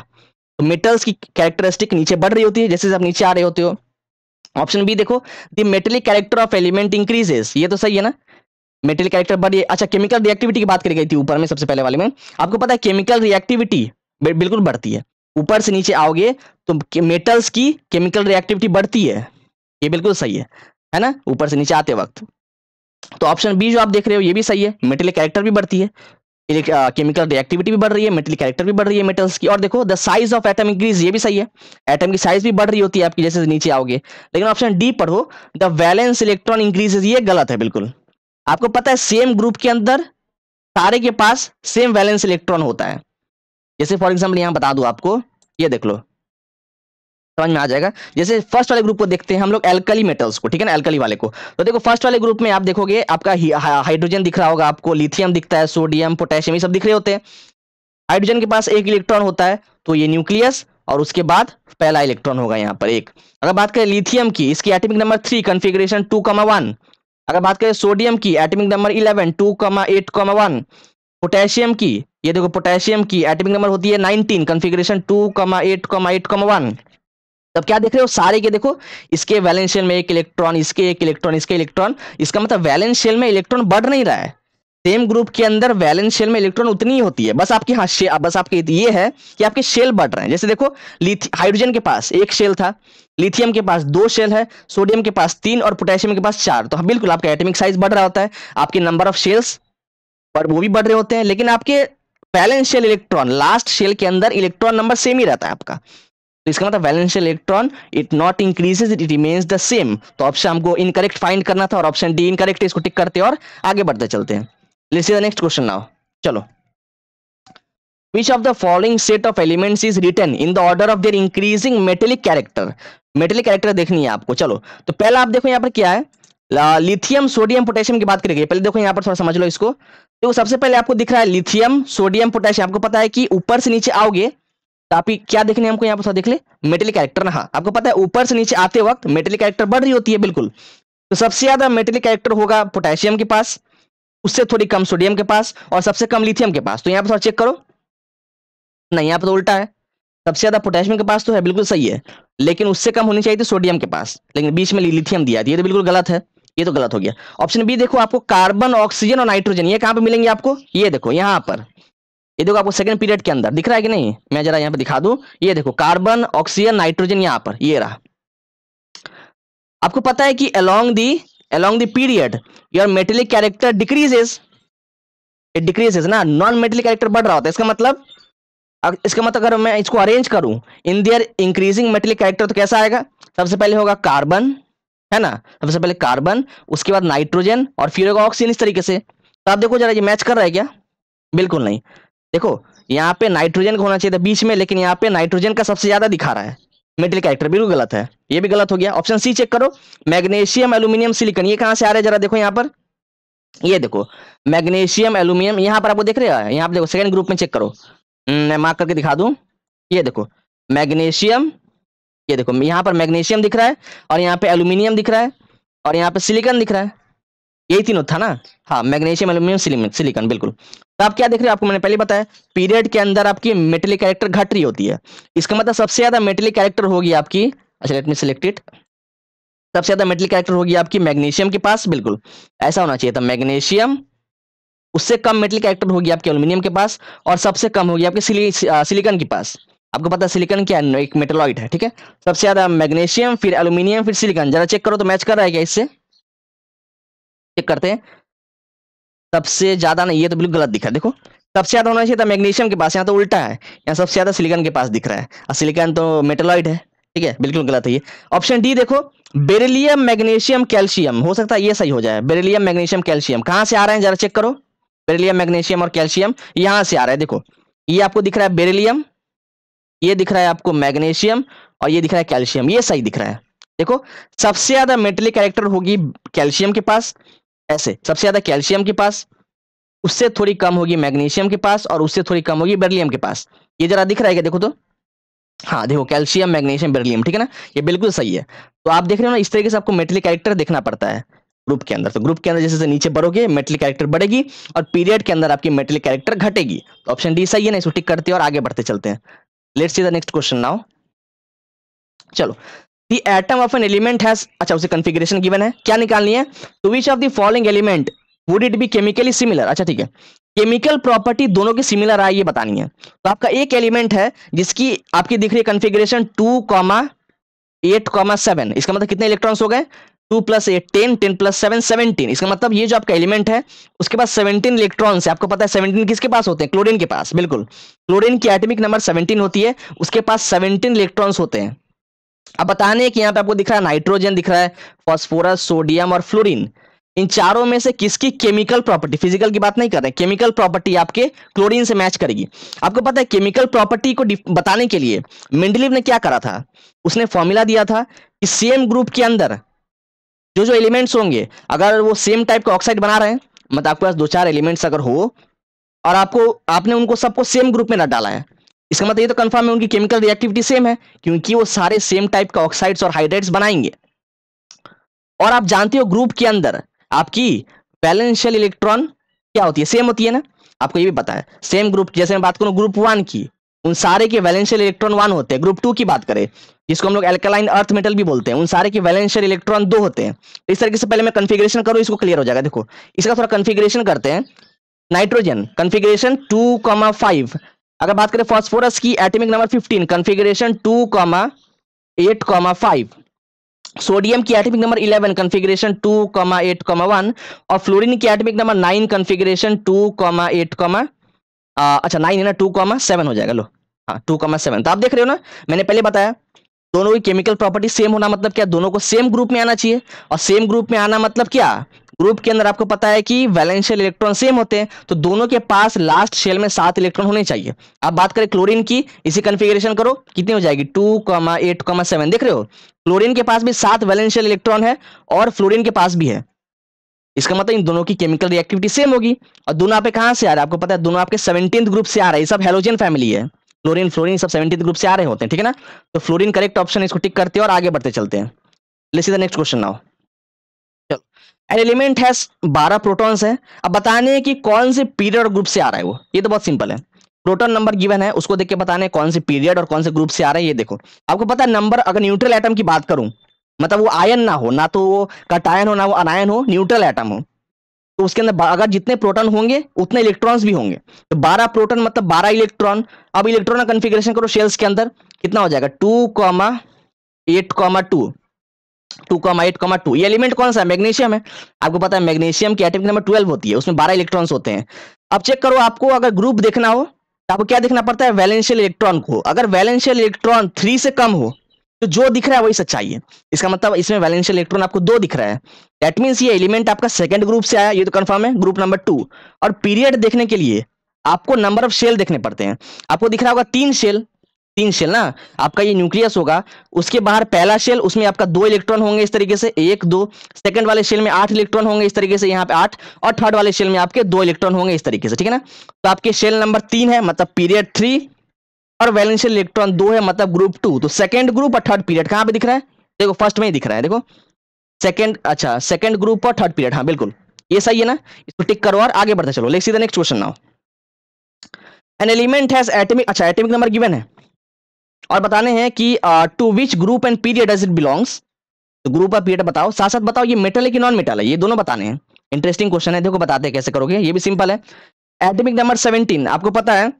तो मेटल्स की कैरेक्टरिस्टिक नीचे बढ़ रही होती है जैसे आप नीचे आ रहे होते हो ऑप्शन बी देखो the metallic character of element increases ये तो सही है ना मेटलिक कैरेक्टर बढ़ रही है अच्छा केमिकल रिएक्टिविटी की बात करी गई थी ऊपर में सबसे पहले वाले में आपको पता है केमिकल रिएक्टिविटी बिल्कुल बढ़ती है ऊपर से नीचे आओगे तो मेटल्स की केमिकल रिएक्टिविटी बढ़ती है ये बिल्कुल सही है है ना ऊपर से नीचे आते वक्त तो ऑप्शन बी जो आप देख रहे हो ये भी सही है मेटेलिक कैरेक्टर भी बढ़ती है केमिकल रिएक्टिविटी भी बढ़ रही है मेटल कैरेक्टर भी बढ़ रही है मेटल्स की और देखो the size of atom increase ये भी सही है एटम की साइज भी बढ़ रही होती है आपकी जैसे नीचे आओगे लेकिन ऑप्शन डी पढ़ो द वैलेंस इलेक्ट्रॉन इंक्रीज ये गलत है बिल्कुल आपको पता है सेम ग्रुप के अंदर सारे के पास सेम वैलेंस इलेक्ट्रॉन होता है जैसे फॉर एग्जाम्पल यहां बता दू आपको ये देख लो समझ में आ जाएगा जैसे फर्स्ट वाले ग्रुप को देखते हैं हम लोग एल्कली मेटल्स को ठीक है ना एल्कली वाले को तो देखो फर्स्ट वाले ग्रुप में आप देखोगे आपका हाइड्रोजन दिख रहा होगा आपको लिथियम दिखता है सोडियम पोटेशियम ये सब दिख रहे होते हैं हाइड्रोजन के पास एक इलेक्ट्रॉन होता है तो ये न्यूक्लियस और उसके बाद पहला इलेक्ट्रॉन होगा यहाँ पर एक अगर बात करें लिथियम की इसकी atomic number three configuration two comma one अगर बात करें सोडियम की atomic number eleven two comma eight comma one potassium की ये देखो पोटेशियम की एटमिक नंबर होती है nineteen configuration two comma eight comma eight comma one तब क्या देख रहे हो सारे के देखो इसके वैलेंस शेल में एक इलेक्ट्रॉन इसके एक इलेक्ट्रॉन इसके इलेक्ट्रॉन इसका मतलब वैलेंस शेल में इलेक्ट्रॉन बढ़ नहीं रहा है सेम ग्रुप के अंदर वैलेंस शेल में इलेक्ट्रॉन उतनी ही होती है बस आपकी हाँ शे, बस आपके ये है कि आपके शेल बढ़ रहे हैं जैसे देखो हाइड्रोजन के पास एक शेल था लिथियम के पास दो शेल है सोडियम के पास तीन और पोटेशियम के पास चार तो हाँ बिल्कुल आपका एटमिक साइज बढ़ रहा होता है आपके नंबर ऑफ शेल्स पर वो भी बढ़ रहे होते हैं लेकिन आपके valence shell electron last shell के अंदर इलेक्ट्रॉन नंबर सेम ही रहता है आपका तो इसका मतलब valential electron it not increases it remains the same तो ऑप्शन हमको इनकरेक्ट फाइंड करना था और ऑप्शन डी इनकरेक्ट इसको टिक करते और आगे बढ़ते चलते हैं let's the next question now चलो which of the following set of elements is written in the order of their increasing metallic character metallic character देखनी है आपको चलो तो पहला आप देखो यहाँ पर क्या है लिथियम सोडियम पोटेशियम की बात करेंगे पहले देखो यहाँ पर थोड़ा समझ लो इसको देखो सबसे पहले आपको दिख रहा है लिथियम सोडियम पोटेशियम आपको पता है कि ऊपर से नीचे आओगे आप क्या देखने हमको यहाँ पर देख ले मेटेलिक कैरेक्टर ना हाँ। आपको पता है ऊपर से नीचे आते वक्त मेटेलिक कैरेक्टर बढ़ रही होती है बिल्कुल तो सबसे ज्यादा मेटेलिक कैरेक्टर होगा पोटेशियम के पास उससे थोड़ी कम सोडियम के पास और सबसे कम लिथियम के पास तो यहाँ पर थोड़ा चेक करो नहीं यहाँ पर तो उल्टा है सबसे ज्यादा पोटेशियम के पास तो है बिल्कुल सही है लेकिन उससे कम होनी चाहिए थी सोडियम के पास लेकिन बीच में लिथियम दिया ये तो बिल्कुल गलत है ये तो गलत हो गया ऑप्शन बी देखो आपको कार्बन ऑक्सीजन और नाइट्रोजन ये कहाँ पर मिलेंगे आपको ये देखो यहाँ पर ये देखो आपको सेकंड पीरियड के अंदर दिख रहा है कि नहीं मैं जरा यहाँ पर दिखा दू ये देखो कार्बन ऑक्सीजन नाइट्रोजन यहां पर ये रहा आपको पता है कि along the along the period your metallic character decreases it decreases ना नॉन मेटेलिक कैरेक्टर बढ़ रहा होता है इसका मतलब इसका मतलब अगर मैं इसको अरेंज करूं in their increasing metallic character तो कैसा आएगा सबसे पहले होगा कार्बन है ना सबसे पहले कार्बन उसके बाद नाइट्रोजन और फिर होगा ऑक्सीजन इस तरीके से तो आप देखो जरा ये मैच कर रहा है क्या बिल्कुल नहीं देखो यहाँ पे नाइट्रोजन का होना चाहिए था बीच में लेकिन यहाँ पे नाइट्रोजन का सबसे ज्यादा दिखा रहा है मेटल कैरेक्टर बिल्कुल गलत है ये भी गलत हो गया ऑप्शन सी चेक करो मैग्नेशियम एल्यूमिनियम सिलिकन ये कहाँ से आ रहा है जरा देखो यहाँ पर ये देखो मैग्नेशियम एल्यूमिनियम यहाँ पर आपको देख रहे हैं यहाँ पर देखो सेकंड ग्रुप में चेक करो हम्म, मैं मार्क करके दिखा दूँ ये देखो मैग्नेशियम ये देखो यहाँ पर मैग्नेशियम दिख रहा है और यहाँ पे एल्यूमिनियम दिख रहा है और यहाँ पे सिलिकन दिख रहा है यही तीनों था ना हाँ मैग्नेशियम एल्यूमिनियम सिलिकन बिल्कुल तो आप क्या देख रहे हो आपको मैंने पहले बताया पीरियड के अंदर आपकी मेटली कैरेक्टर घट रही होती है इसका मतलब सबसे ज्यादा मेटली कैरेक्टर होगी आपकी अच्छा लेट मी सिलेक्टेड सबसे ज्यादा मेटली कैरेक्टर होगी आपकी मैग्नीशियम के पास बिल्कुल ऐसा होना चाहिए था मैग्नीशियम उससे कम मेटल कैरेक्टर होगी आपके एल्यूमिनियम के पास और सबसे कम होगी आपके सिली, सिलिकन के पास आपको पता है सिलिकन क्या है एक मेटलॉइड है ठीक है सबसे ज्यादा मैग्नीशियम फिर एल्यूमिनियम फिर सिलिकन जरा चेक करो तो मैच कर रहा है क्या इससे चेक करते हैं सबसे ज्यादा नहीं ये तो बिल्कुल गलत दिखा है देखो सबसे ज्यादा होना चाहिए था मैग्नीशियम के पास यहाँ तो उल्टा है यहाँ सबसे ज्यादा सिलिकॉन के पास दिख रहा है और सिलिकॉन तो मेटेलॉइड है ठीक है बिल्कुल गलत है ये ऑप्शन डी देखो बेरिलियम मैग्नीशियम कैल्शियम हो सकता है ये सही हो जाए बेरिलियम मैग्नीशियम कैल्शियम कहाँ से आ रहे हैं जरा चेक करो बेरिलियम मैग्नीशियम और कैल्शियम यहाँ से आ रहा है देखो ये आपको दिख रहा है बेरिलियम ये दिख रहा है आपको मैग्नीशियम और ये दिख रहा है कैल्शियम ये सही दिख रहा है देखो सबसे ज्यादा मेटली कैरेक्टर होगी कैल्शियम के पास ऐसे सबसे ज्यादा कैल्शियम के पास उससे थोड़ी कम होगी मैग्नीशियम के पास और उससे थोड़ी कम होगी बेरिलियम के पास ये जरा दिख रहा है क्या देखो तो हाँ देखो कैल्शियम मैग्नीशियम बेरिलियम ठीक है ना ये बिल्कुल सही है तो आप देख रहे हो ना इस तरीके से आपको मेटलिक कैरेक्टर देखना पड़ता है ग्रुप के अंदर तो ग्रुप के अंदर जैसे नीचे बढ़ोगे मेटलिक कैरेक्टर बढ़ेगी और पीरियड के अंदर आपकी मेटलिक कैरेक्टर घटेगी तो ऑप्शन डी सही है ना इसको टिक करते हैं और आगे बढ़ते चलते हैं let's see the next question now चलो atom of an element has अच्छा उसे कंफिग्रेशन गिवन है क्या निकालनी है to which of the following element would it be chemically similar अच्छा ठीक है केमिकल प्रॉपर्टी दोनों की सिमिलर आए ये बतानी है तो आपका एक एलिमेंट है जिसकी आपकी दिख रही है configuration two comma eight comma seven इसका मतलब कितने इलेक्ट्रॉन्स हो गए two plus eight ten ten plus seven seventeen इसका मतलब ये जो आपका एलिमेंट है उसके पास सेवनटीन इलेक्ट्रॉन्स है आपको पता है सेवनटीन किसके पास होते हैं क्लोरीन के पास बिल्कुल क्लोरीन की एटमिक नंबर सेवनटीन होती है उसके पास सेवनटीन इलेक्ट्रॉन्स होते हैं अब बताने कि यहाँ पे आपको दिख रहा है नाइट्रोजन दिख रहा है फॉस्फोरस सोडियम और फ्लोरिन इन चारों में से किसकी केमिकल प्रॉपर्टी फिजिकल की बात नहीं कर रहे केमिकल प्रॉपर्टी आपके क्लोरीन से मैच करेगी आपको पता है केमिकल प्रॉपर्टी को बताने के लिए मिंडलिव ने क्या करा था उसने फॉर्मूला दिया था कि सेम ग्रुप के अंदर जो जो एलिमेंट्स होंगे अगर वो सेम टाइप का ऑक्साइड बना रहे हैं मतलब आपके पास दो चार एलिमेंट्स अगर हो और आपको आपने उनको सबको सेम ग्रुप में ना डाला है इसका मतलब ये तो कंफर्म है उनकी केमिकल रिएक्टिविटी सेम है क्योंकि वो सारे सेम टाइप का ऑक्साइड्स और हाइड्रेट्स बनाएंगे और आप जानते हो ग्रुप के अंदर आपकी बैलेंशियल इलेक्ट्रॉन क्या होती है सेम होती है ना आपको ये भी पता है सेम ग्रुप जैसे मैं बात करूँ ग्रुप वन की उन सारे के वैलेंशियल इलेक्ट्रॉन वन होते हैं ग्रुप टू की बात करें जिसको हम लोग एल्कलाइन अर्थ मेटल भी बोलते हैं उन सारे के वैलेंशियल इलेक्ट्रॉन दो होते हैं तो इस तरीके से पहले मैं कन्फिग्रेशन करूँ इसको क्लियर हो जाएगा देखो इसका थोड़ा कन्फिग्रेशन करते हैं nitrogen configuration two comma five अगर बात करें फॉस्फोरस की atomic number fifteen configuration two comma eight comma five sodium की atomic number eleven configuration two comma eight comma one और फ्लोरिन की atomic number nine configuration two comma eight comma अच्छा नाइन है ना टू कॉमा सेवन हो जाएगा लो हाँ टू कॉमा सेवन तो आप देख रहे हो ना मैंने पहले बताया दोनों की केमिकल प्रॉपर्टी सेम होना मतलब क्या दोनों को सेम ग्रुप में आना चाहिए और सेम ग्रुप में आना मतलब क्या ग्रुप के अंदर आपको पता है कि वैलेंशियल इलेक्ट्रॉन सेम होते हैं तो दोनों के पास लास्ट शेल में सात इलेक्ट्रॉन होने चाहिए अब बात करें क्लोरीन की इसी कन्फिग्रेशन करो कितनी हो जाएगी two comma eight comma seven देख रहे हो क्लोरीन के पास भी सात वैलेंशियल इलेक्ट्रॉन है और फ्लोरीन के पास भी है इसका मतलब इन दोनों की केमिकल रिएक्टिविटी सेम होगी और दोनों आपके कहाँ से आ रहे आपको पता है दोनों आपके सेवनटीन ग्रुप से आ रहे हैं सब हेलोजन फैमिली है फ्लोरीन फ्लोरीन सब सेवनटीन ग्रुप से आ रहे होते हैं ठीक है ना तो फ्लोरीन करेक्ट ऑप्शन इसको टिक करते हैं और आगे बढ़ते चलते हैं let's see the next question now an element has बारह प्रोटॉन्स है अब बताने हैं कि कौन से पीरियड और ग्रुप से आ रहा है वो ये तो बहुत सिंपल है प्रोटॉन नंबर गिवन है उसको देख के बताने कौन से पीरियड और कौन से ग्रुप से आ रहा है ये देखो आपको पता है नंबर अगर न्यूट्रल एटम की बात करूं मतलब वो आयन ना हो ना तो वो कटायन हो ना वो अनायन हो न्यूट्रल एटम हो तो उसके अंदर अगर जितने प्रोटॉन होंगे उतने इलेक्ट्रॉन्स भी होंगे तो 12 प्रोटॉन मतलब 12 इलेक्ट्रॉन अब इलेक्ट्रॉन का कन्फिग्रेशन करो शेल्स के अंदर कितना हो जाएगा two comma eight comma two two comma eight comma two ये एलिमेंट कौन सा है मैग्नीशियम है आपको पता है मैग्नीशियम की एटमिक नंबर ट्वेल्व होती है उसमें बारह इलेक्ट्रॉन्स होते हैं अब चेक करो आपको अगर ग्रुप देखना हो तो आपको क्या देखना पड़ता है वैलेंशियल इलेक्ट्रॉन को अगर वैलेंशियल इलेक्ट्रॉन थ्री से कम हो तो जो दिख रहा है वही सच्चाई है इसका मतलब इसमें वैलेंशियल इलेक्ट्रॉन आपको दो दिख रहा है दैट मीन्स ये एलिमेंट आपका सेकंड ग्रुप से आया ये तो कंफर्म है ग्रुप नंबर टू और पीरियड देखने के लिए आपको नंबर ऑफ शेल देखने पड़ते हैं आपको दिख रहा होगा तीन शेल तीन शेल ना आपका ये न्यूक्लियस होगा उसके बाहर पहला शेल उसमें आपका दो इलेक्ट्रॉन होंगे इस तरीके से एक दो सेकंड वाले शेल में आठ इलेक्ट्रॉन होंगे इस तरीके से यहाँ पे आठ और थर्ड वाले शेल में आपके दो इलेक्ट्रॉन होंगे इस तरीके से ठीक है ना तो आपके शेल नंबर तीन है मतलब पीरियड थ्री और वैलेंशियल इलेक्ट्रॉन दो है मतलब ग्रुप टू तो सेकेंड ग्रुप और थर्ड पीरियड कहाँ पे दिख रहा है देखो फर्स्ट में ही दिख रहा है देखो सेकेंड अच्छा सेकेंड ग्रुप और थर्ड पीरियड हाँ बिल्कुल ये सही है ना इसको टिक करो और आगे बढ़ते चलो लेकिन सीधा नेक्स्ट क्वेश्चन ना एन एलिमेंट हैज एटमिक अच्छा एटमिक नंबर गिवन है और बताने हैं कि to which group and period does it belongs तो ग्रुप और पीरियड बताओ साथ साथ बताओ ये मेटल है कि नॉन मेटल है ये दोनों बताने हैं इंटरेस्टिंग क्वेश्चन है देखो बताते हैं कैसे करोगे ये भी सिंपल है एटमिक नंबर सेवनटीन आपको पता है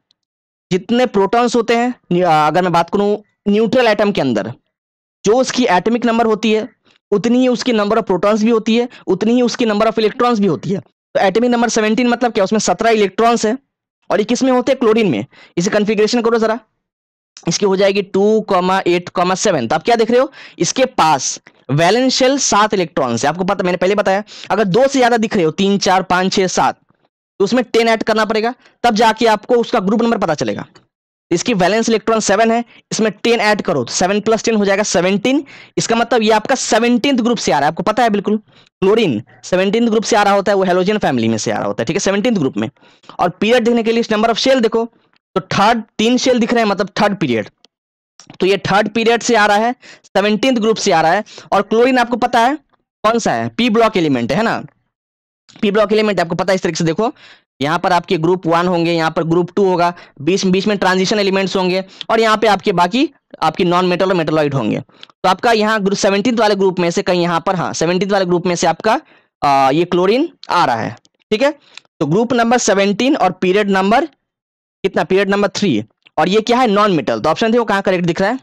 जितने प्रोटॉन्स होते हैं अगर मैं बात करूं न्यूट्रल एटम के अंदर जो उसकी एटमिक नंबर होती है उतनी ही उसकी नंबर ऑफ प्रोटॉन्स भी होती है उतनी ही उसकी नंबर ऑफ इलेक्ट्रॉन्स भी होती है तो एटमिक नंबर सेवनटीन मतलब क्या उसमें सत्रह इलेक्ट्रॉन्स है और ये किसमें होते हैं क्लोरीन में इसे कन्फिग्रेशन करो जरा इसकी हो जाएगी two comma eight comma seven तो आप क्या देख रहे हो इसके पास वैलेंशियल सात इलेक्ट्रॉन है आपको पता मैंने पहले बताया अगर दो से ज्यादा दिख रहे हो तीन चार पांच छह सात तो उसमें टेन ऐड करना पड़ेगा तब जाके आपको उसका ग्रुप नंबर पता चलेगा इसकी वैलेंस इलेक्ट्रॉन सेवन है इसमें टेन ऐड करो तो सेवन प्लस टेन हो जाएगा सेवनटीन इसका मतलब ये आपका सेवनटीन ग्रुप से आ रहा है आपको पता है बिल्कुल क्लोरीन सेवनटीन ग्रुप से आ रहा होता है वो हेलोजन फैमिली में से आ रहा होता है ठीक है सेवनटीन ग्रुप में और पीरियड देखने के लिए इस नंबर ऑफ शेल देखो तो थर्ड तीन सेल दिख रहे हैं मतलब थर्ड पीरियड तो ये थर्ड पीरियड से आ रहा है सेवनटीन ग्रुप से आ रहा है और क्लोरीन आपको पता है कौन सा है पी ब्लॉक एलिमेंट है ना पी ब्लॉक एलिमेंट आपको पता है इस तरीके से देखो यहाँ पर आपके ग्रुप वन होंगे यहाँ पर ग्रुप टू होगा बीच बीच में ट्रांजिशन एलिमेंट्स होंगे और यहाँ पे आपके बाकी आपकी नॉन मेटल और मेटलॉइड होंगे तो आपका यहाँ ग्रुप सेवनटीन वाले ग्रुप में से कहीं यहाँ पर हाँ सेवनटीन वाले ग्रुप में से आपका आ, ये क्लोरीन आ रहा है ठीक है तो ग्रुप नंबर सेवनटीन और पीरियड नंबर कितना पीरियड नंबर थ्री और ये क्या है नॉन मेटल तो ऑप्शन देखो कहाँ करेक्ट दिख रहा है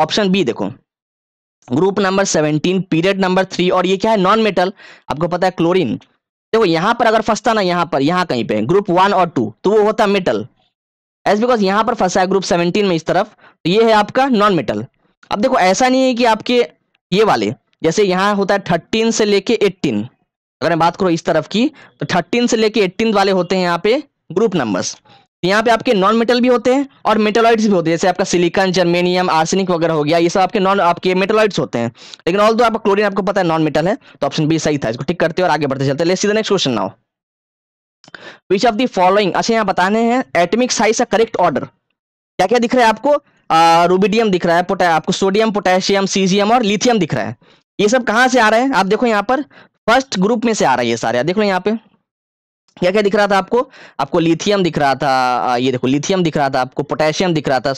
ऑप्शन बी देखो group number seventeen period number three और ये क्या है नॉन मेटल आपको पता है क्लोरिन देखो यहाँ पर अगर फंसता ना यहाँ पर यहाँ कहीं पे ग्रुप वन और टू तो वो होता मेटल एज बिकॉज यहाँ पर फंसा है ग्रुप सेवनटीन में इस तरफ तो ये है आपका नॉन मेटल अब देखो ऐसा नहीं है कि आपके ये वाले जैसे यहाँ होता है थर्टीन से लेके एट्टीन अगर मैं बात करूँ इस तरफ की तो थर्टीन से लेके एट्टीन वाले होते हैं यहाँ पे ग्रुप नंबर्स यहाँ पे आपके नॉन मेटल भी होते हैं और मेटलॉइड्स भी होते हैं जैसे आपका सिलिकॉन जर्मेनियम आर्सेनिक वगैरह हो गया ये सब आपके नॉन आपके मेटलॉइड्स होते हैं लेकिन ऑल दो आपका क्लोरीन आपको पता है नॉन मेटल है तो ऑप्शन बी सही था इसको ठीक करते हैं और आगे बढ़ते चलते हैं सीधा next question now which of the following अच्छा यहाँ बताने हैं एटमिक साइज का करेक्ट ऑर्डर क्या क्या दिख रहा है आपको रूबिडियम दिख रहा है पोटा आपको सोडियम पोटेशियम सीजियम और लिथियम दिख रहा है ये सब कहाँ से आ रहे हैं आप देखो यहाँ पर फर्स्ट ग्रुप में से आ रहा है ये सारे देख लो यहाँ पे क्या क्या दिख रहा था आपको आपको लिथियम दिख रहा था ये देखो लिथियम दिख रहा था आपको पोटेशियम दिख रहा था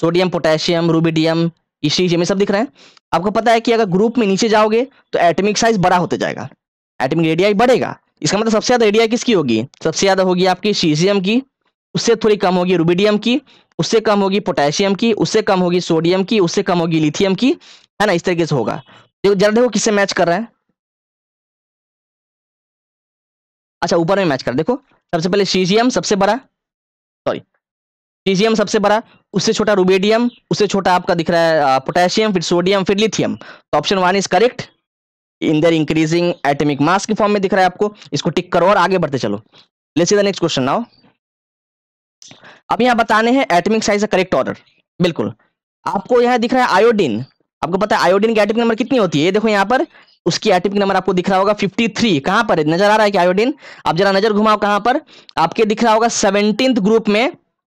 सोडियम पोटेशियम रूबिडियम इस्ट्रीजियम ये सब दिख रहे हैं आपको पता है कि अगर ग्रुप में नीचे जाओगे तो एटमिक साइज बड़ा होते जाएगा एटमिक रेडियाई बढ़ेगा इसका मतलब सबसे ज़्यादा रेडियाई किसकी होगी सबसे ज़्यादा होगी आपकी सीजियम की उससे थोड़ी कम होगी रूबीडियम की उससे कम होगी पोटेशियम की उससे कम होगी सोडियम की उससे कम होगी लिथियम की है ना इस तरीके से होगा जरा देखो किससे मैच कर रहा है अच्छा ऊपर में मैच कर देखो सबसे पहले सीजियम सबसे बड़ा सॉरी सीजियम सबसे बड़ा उससे छोटा रूबेडियम उससे छोटा आपका दिख रहा है पोटेशियम फिर सोडियम फिर लिथियम तो option one is correct in their increasing atomic mass के फॉर्म में दिख रहा है आपको इसको टिक करो और आगे बढ़ते चलो लेट्स नेक्स्ट क्वेश्चन नाउ अब यहाँ बताने हैं एटमिक साइज का करेक्ट ऑर्डर बिल्कुल आपको यहाँ दिख रहा है आयोडीन आपको पता है आयोडीन की एटमिक नंबर कितनी होती है देखो यहाँ पर उसकी एटमिक नंबर आपको दिख रहा होगा 53 कहां पर है नजर आ रहा है कि आयोडीन आप जरा नजर घुमाओ कहां पर आपके दिख रहा होगा सेवनटीन ग्रुप में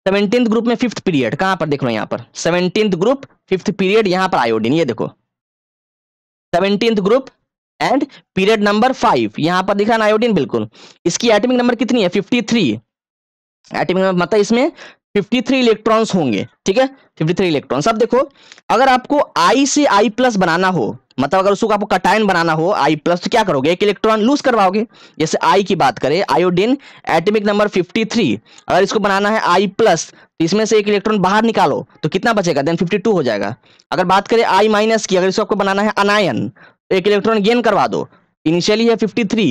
सेवनटीन ग्रुप में फिफ्थ पीरियड कहां पर देख लो यहां पर सेवनटीन ग्रुप फिफ्थ पीरियड यहां पर आयोडीन ये देखो seventeen group and period number five यहां पर दिख रहा है आयोडीन बिल्कुल इसकी एटमिक नंबर कितनी है फिफ्टी थ्री एटमिक नंबर मतलब इसमें 53 इलेक्ट्रॉन्स होंगे ठीक है 53 इलेक्ट्रॉन्स अब देखो अगर आपको I से I प्लस बनाना हो मतलब अगर उसको आपको कटायन बनाना हो आई प्लस तो क्या करोगे एक इलेक्ट्रॉन लूज करवाओगे जैसे आई की बात करें आयोडीन एटमिक नंबर 53 अगर इसको बनाना है आई प्लस तो इसमें से एक इलेक्ट्रॉन बाहर निकालो तो कितना बचेगा देन 52 हो जाएगा अगर बात करें आई माइनस की अगर इसको आपको बनाना है अनायन तो एक इलेक्ट्रॉन गेन करवा दो इनिशियली है फिफ्टी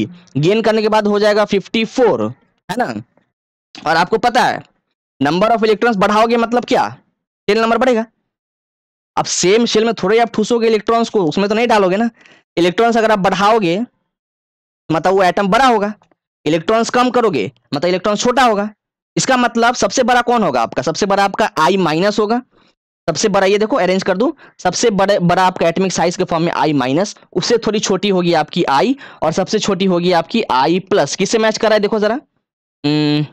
गेन करने के बाद हो जाएगा फिफ्टी है ना और आपको पता है नंबर ऑफ इलेक्ट्रॉन बढ़ाओगे मतलब क्या टेन नंबर बढ़ेगा अब सेम शेल में थोड़े आप ठूसोगे इलेक्ट्रॉन्स को उसमें तो नहीं डालोगे ना इलेक्ट्रॉन्स अगर आप बढ़ाओगे मतलब वो एटम बड़ा होगा इलेक्ट्रॉन्स कम करोगे मतलब इलेक्ट्रॉन छोटा होगा इसका मतलब सबसे बड़ा कौन होगा आपका सबसे बड़ा आपका आई माइनस होगा सबसे बड़ा ये देखो अरेंज कर दूं सबसे बड़े बड़ा आपका एटमिक साइज के फॉर्म में आई माइनस उससे थोड़ी छोटी होगी आपकी आई और सबसे छोटी होगी आपकी आई प्लस किससे मैच कर रहा है देखो जरा hmm,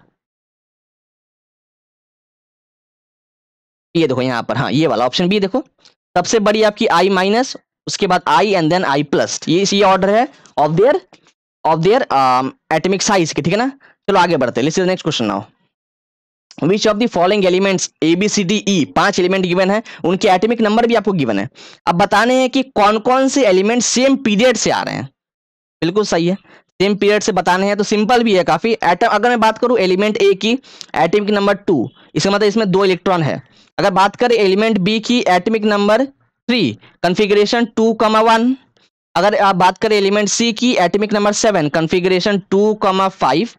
ये देखो यहाँ पर हाँ ये वाला ऑप्शन बी देखो सबसे बड़ी आपकी आई माइनस उसके बाद I and then I plus ये इसी ऑर्डर है of their of their atomic size की ठीक है ना चलो आगे बढ़ते हैं next question now which of the following elements A B C D E पांच एलिमेंट गिवन है उनके एटमिक नंबर भी आपको गिवन है अब बताने हैं कि कौन कौन से एलिमेंट सेम पीरियड से आ रहे हैं बिल्कुल सही है सेम पीरियड से बताने हैं तो सिंपल भी है काफी एटम अगर मैं बात करूं एलिमेंट ए की एटमिक नंबर टू इसका मतलब इसमें दो इलेक्ट्रॉन है अगर बात करें एलिमेंट बी की atomic number three configuration two comma one अगर आप बात करें एलिमेंट सी की atomic number seven configuration two comma five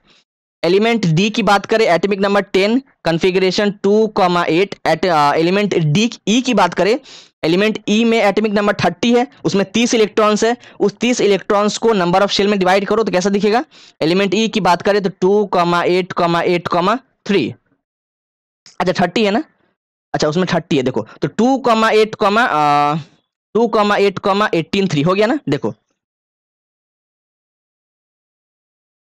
element D की बात करें atomic number ten configuration two comma eight eight element D E की बात करें एलिमेंट ई e में एटमिक नंबर थर्टी है उसमें तीस इलेक्ट्रॉन्स है उस तीस इलेक्ट्रॉन्स को नंबर ऑफ शेल में डिवाइड करो तो कैसा दिखेगा एलिमेंट ई e की बात करें तो to comma eight comma eight comma three अच्छा थर्टी है ना अच्छा उसमें थर्टी है देखो तो two comma eight comma two comma eight comma eighteen three हो गया ना देखो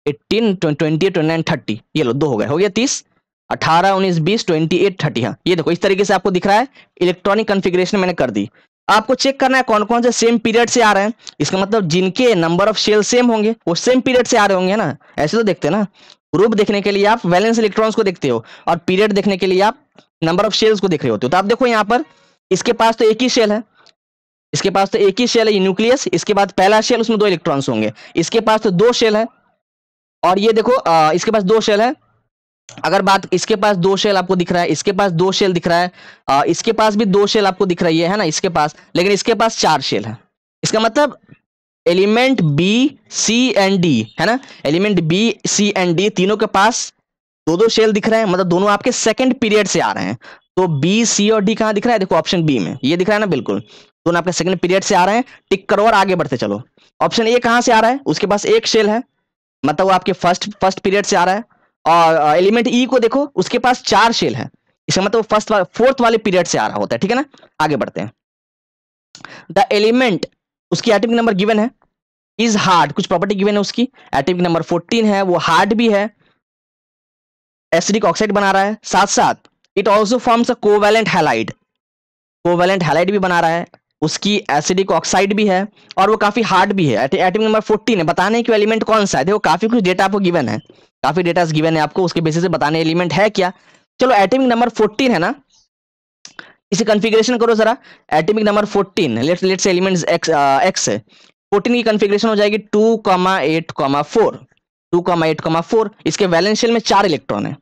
eighteen twenty twenty nine thirty ये लो दो हो गए हो गया तीस अठारह उन्नीस बीस ट्वेंटी एट थर्टी हाँ ये देखो इस तरीके से आपको दिख रहा है इलेक्ट्रॉनिक कन्फिग्रेशन मैंने कर दी आपको चेक करना है कौन कौन से सेम पीरियड से आ रहे हैं इसका मतलब जिनके नंबर ऑफ सेल सेम होंगे वो सेम पीरियड से आ रहे होंगे ना ऐसे तो देखते हैं ना ग्रुप देखने के लिए आप वैलेंस इलेक्ट्रॉन्स को देखते हो और पीरियड देखने के लिए आप नंबर ऑफ शेल्स को देख रहे होते हो तो आप देखो यहाँ पर इसके पास तो एक ही शेल है इसके पास तो एक ही शेल है न्यूक्लियस इसके बाद पहला शेल उसमें दो इलेक्ट्रॉन्स होंगे इसके पास तो दो शेल है और ये देखो आ, इसके पास दो शेल है अगर बात इसके पास दो शेल आपको दिख रहा है इसके पास दो शेल दिख रहा है आ, इसके पास भी दो शेल आपको दिख रही है, है ना इसके पास लेकिन इसके पास चार शेल है इसका मतलब element B C and D है ना element B C and D तीनों के पास दो दो शेल दिख रहे हैं मतलब दोनों आपके सेकंड पीरियड से आ रहे हैं तो बी सी और डी कहाँ दिख रहा है देखो ऑप्शन बी में ये दिख रहा है ना बिल्कुल दोनों आपके सेकंड पीरियड से आ रहे हैं टिक करो और आगे बढ़ते चलो ऑप्शन ए कहाँ से आ रहा है उसके पास एक शेल है मतलब वो आपके फर्स्ट फर्स्ट पीरियड से आ रहा है और एलिमेंट ई e को देखो उसके पास चार शेल है इसका मतलब फर्स्ट वाले फोर्थ वाले पीरियड से आ रहा होता है ठीक है ना आगे बढ़ते हैं द एलिमेंट उसकी एटमिक नंबर गिवन है इज हार्ड कुछ प्रॉपर्टी गिवन है उसकी एटमिक नंबर फोर्टीन है वो हार्ड भी है एसिडिक ऑक्साइड बना रहा है साथ साथ it also forms a covalent halide covalent halide भी बना रहा है उसकी एसिडिक ऑक्साइड भी है और वो काफी हार्ड भी है एटम नंबर फोर्टीन है बताने की एलिमेंट कौन सा है देखो काफी कुछ डेटा आपको गिवन है काफी डेटा गिवन है आपको उसके बेसिस से बताने एलिमेंट है क्या चलो एटमिक नंबर फोर्टीन है ना इसे कन्फिग्रेशन करो जरा atomic number fourteen let's let's elements X X है फोर्टीन की कन्फिग्रेशन हो जाएगी two comma eight comma four two comma eight comma four इसके वैलेंशियल में चार इलेक्ट्रॉन है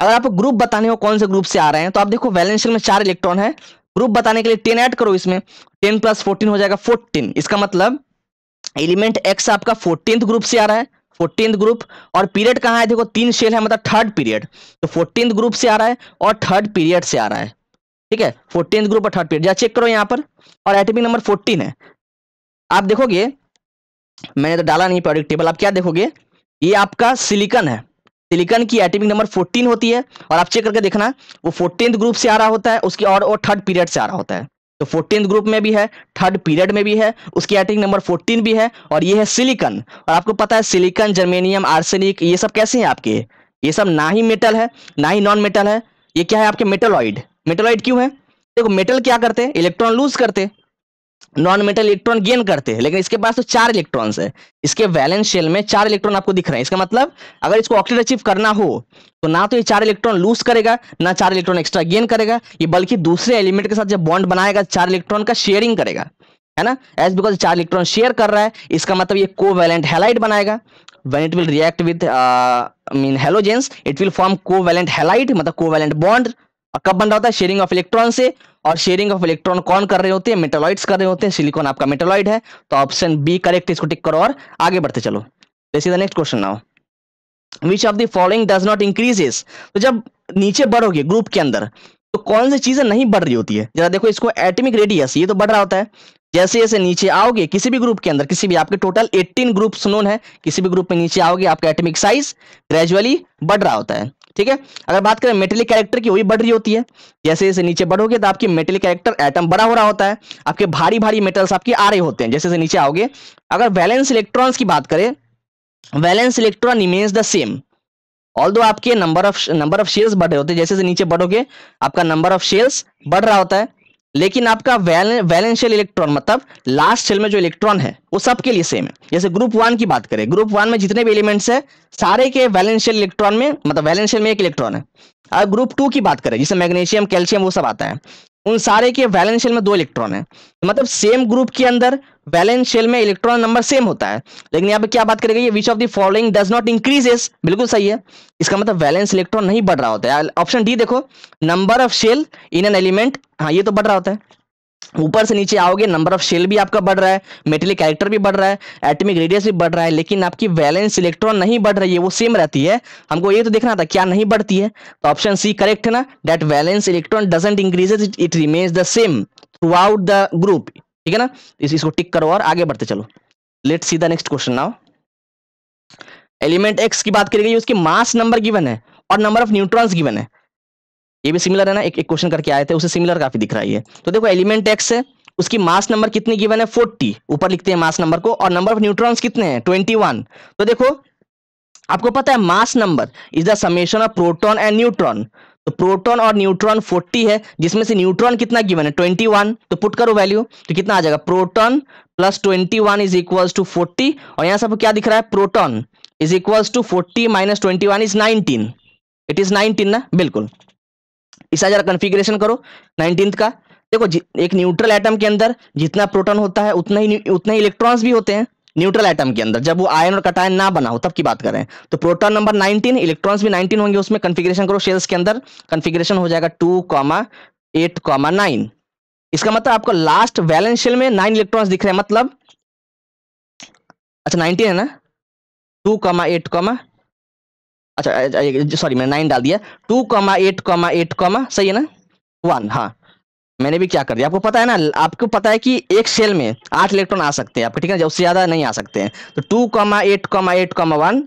अगर आप ग्रुप बताने हो कौन से ग्रुप से आ रहे हैं तो आप देखो वैलेंशियल में चार इलेक्ट्रॉन है ग्रुप बताने के लिए टेन ऐड करो इसमें टेन प्लस फोर्टीन हो जाएगा फोर्टीन इसका मतलब एलिमेंट एक्स आपका फोर्टीन ग्रुप से आ रहा है फोर्टीन ग्रुप और पीरियड कहाँ है देखो तीन शेल है मतलब थर्ड पीरियड तो फोर्टीन ग्रुप से आ रहा है और थर्ड पीरियड से आ रहा है ठीक है फोर्टीन ग्रुप और थर्ड पीरियड या चेक करो यहाँ पर और एटमिक नंबर फोर्टीन है आप देखोगे मैंने तो डाला नहीं प्रोडक्ट टेबल आप क्या देखोगे ये आपका सिलिकन है सिलिकन की एटमिक नंबर 14 होती है और आप चेक करके देखना वो फोर्टीन ग्रुप से आ रहा होता है उसकी और थर्ड पीरियड से आ रहा होता है तो फोर्टीन ग्रुप में भी है थर्ड पीरियड में भी है उसकी एटमिक नंबर फोर्टीन भी है और ये है सिलिकन और आपको पता है सिलिकन जर्मेनियम आर्सेनिक ये सब कैसे हैं आपके ये सब ना ही मेटल है ना ही नॉन मेटल है ये क्या है आपके मेटलॉइड मेटलॉइड क्यों है देखो मेटल क्या करते हैं इलेक्ट्रॉन लूज करते नॉन मेटल इलेक्ट्रॉन गेन करते हैं लेकिन इसके पास तो चार इलेक्ट्रॉन्स है इसके वैलेंस शेल में चार इलेक्ट्रॉन आपको दिख रहे हैं इसका मतलब अगर इसको ऑक्सीड अचीव करना हो तो ना तो ये चार इलेक्ट्रॉन लूज करेगा ना चार इलेक्ट्रॉन एक्स्ट्रा गेन करेगा ये बल्कि दूसरे एलिमेंट के साथ जब बॉन्ड बनाएगा चार इलेक्ट्रॉन का शेयरिंग करेगा है ना एज बिकॉज चार इलेक्ट्रॉन शेयर कर रहा है इसका मतलब ये को वैलेंट हेलाइट बनाएगा when it will react with mean halogens it will form covalent covalent मतलब को वैलेंट बॉन्ड कब बन रहा होता है शेयरिंग ऑफ इलेक्ट्रॉन से और शेयरिंग ऑफ इलेक्ट्रॉन कौन कर रहे होते हैं मेटालॉइड्स कर रहे होते हैं सिलिकॉन आपका मेटालॉइड है तो ऑप्शन बी करेक्ट इसको टिक करो और आगे बढ़ते चलो the next question now which of the following does not increases तो जब नीचे बढ़ोगे ग्रुप के अंदर तो कौन सी चीजें नहीं बढ़ रही होती है जरा देखो इसको एटमिक रेडियस ये तो बढ़ रहा होता है जैसे जैसे नीचे आओगे किसी भी ग्रुप के अंदर किसी भी आपके टोटल 18 ग्रुप्स नोन है किसी भी ग्रुप में नीचे आओगे आपका एटमिक साइज ग्रेजुअली बढ़ रहा होता है ठीक है अगर बात करें मेटेलिक कैरेक्टर की वही बढ़ रही होती है जैसे जैसे नीचे बढ़ोगे तो आपकी मेटेलिक कैरेक्टर एटम बड़ा हो रहा होता है आपके भारी भारी मेटल्स आपके आ रहे होते हैं जैसे जैसे नीचे आओगे अगर वैलेंस इलेक्ट्रॉन्स की बात करें valence electron remains the same all दो आपके number of number of shells बढ़ रहे होते हैं जैसे जैसे नीचे बढ़ोगे आपका नंबर ऑफ शेल्स बढ़ रहा होता है लेकिन आपका वैलेंशियल इलेक्ट्रॉन मतलब लास्ट शेल में जो इलेक्ट्रॉन है वो सबके लिए सेम है जैसे ग्रुप वन की बात करें ग्रुप वन में जितने भी एलिमेंट्स है सारे के वैलेंशियल इलेक्ट्रॉन में मतलब वैलेंशियल में एक इलेक्ट्रॉन है अगर ग्रुप टू की बात करें जिसमें मैग्नीशियम कैल्शियम वो सब आता है उन सारे के वैलेंस शेल में दो इलेक्ट्रॉन है तो मतलब सेम ग्रुप के अंदर वैलेंस शेल में इलेक्ट्रॉन नंबर सेम होता है लेकिन यहाँ पे क्या बात करेगा ये which of the following does not increases बिल्कुल सही है इसका मतलब वैलेंस इलेक्ट्रॉन नहीं बढ़ रहा होता है ऑप्शन डी देखो number of shell in an element हाँ ये तो बढ़ रहा होता है ऊपर से नीचे आओगे नंबर ऑफ शेल भी आपका बढ़ रहा है मेटेलिक कैरेक्टर भी बढ़ रहा है एटमिक रेडियस भी बढ़ रहा है लेकिन आपकी वैलेंस इलेक्ट्रॉन नहीं बढ़ रही है वो सेम रहती है हमको ये तो देखना था क्या नहीं बढ़ती है तो ऑप्शन सी करेक्ट है ना that valence electron doesn't increases it remains the same throughout the group ठीक है ना इस, इसको टिक करो और आगे बढ़ते चलो let see the next question now element X की बात करेगी उसकी मास नंबर गिवन है और नंबर ऑफ न्यूट्रॉन्स गिवन है ये भी सिमिलर है ना एक एक क्वेश्चन करके आए थे उसे सिमिलर काफी दिख रहा है तो देखो एलिमेंट एक्स है उसकी मास नंबर कितनी गिवन है फोर्टी ऊपर लिखते हैं मास नंबर को और नंबर ऑफ न्यूट्रॉन्स कितने हैं ट्वेंटी वन तो देखो आपको पता है mass number is the summation of proton and neutron तो प्रोटॉन और न्यूट्रॉन 40 है जिसमें से न्यूट्रॉन कितना गिवन है 21 तो पुट करो वैल्यू तो कितना आ जाएगा proton plus twenty one is equal to forty और यहां से आपको क्या दिख रहा है proton is equal to forty minus twenty is nineteen it is nineteen ना बिल्कुल इसका जरा कन्फिग्रेशन करो नाइनटीन का देखो एक न्यूट्रल एटम के अंदर जितना प्रोटॉन होता है उतना ही उतना ही इलेक्ट्रॉन्स भी होते हैं न्यूट्रल एटम के अंदर जब वो आयन और कटायन ना बना हो तब की बात करें तो प्रोटॉन नंबर 19 इलेक्ट्रॉन्स भी 19 होंगे उसमें कॉन्फ़िगरेशन करो शेल्स के अंदर कॉन्फ़िगरेशन हो जाएगा two comma eight comma nine इसका मतलब आपको लास्ट वैलेंस शेल में नाइन इलेक्ट्रॉन्स दिख रहे हैं मतलब अच्छा नाइनटीन है ना टू कॉमा एट कॉमा अच्छा सॉरी मैंने नाइन डाल दिया two comma eight comma eight comma सही है ना वन हाँ मैंने भी क्या कर दिया आपको पता है ना आपको पता है कि एक सेल में आठ इलेक्ट्रॉन आ सकते हैं आपको ठीक है जब उससे ज़्यादा नहीं आ सकते हैं तो two comma eight comma eight comma one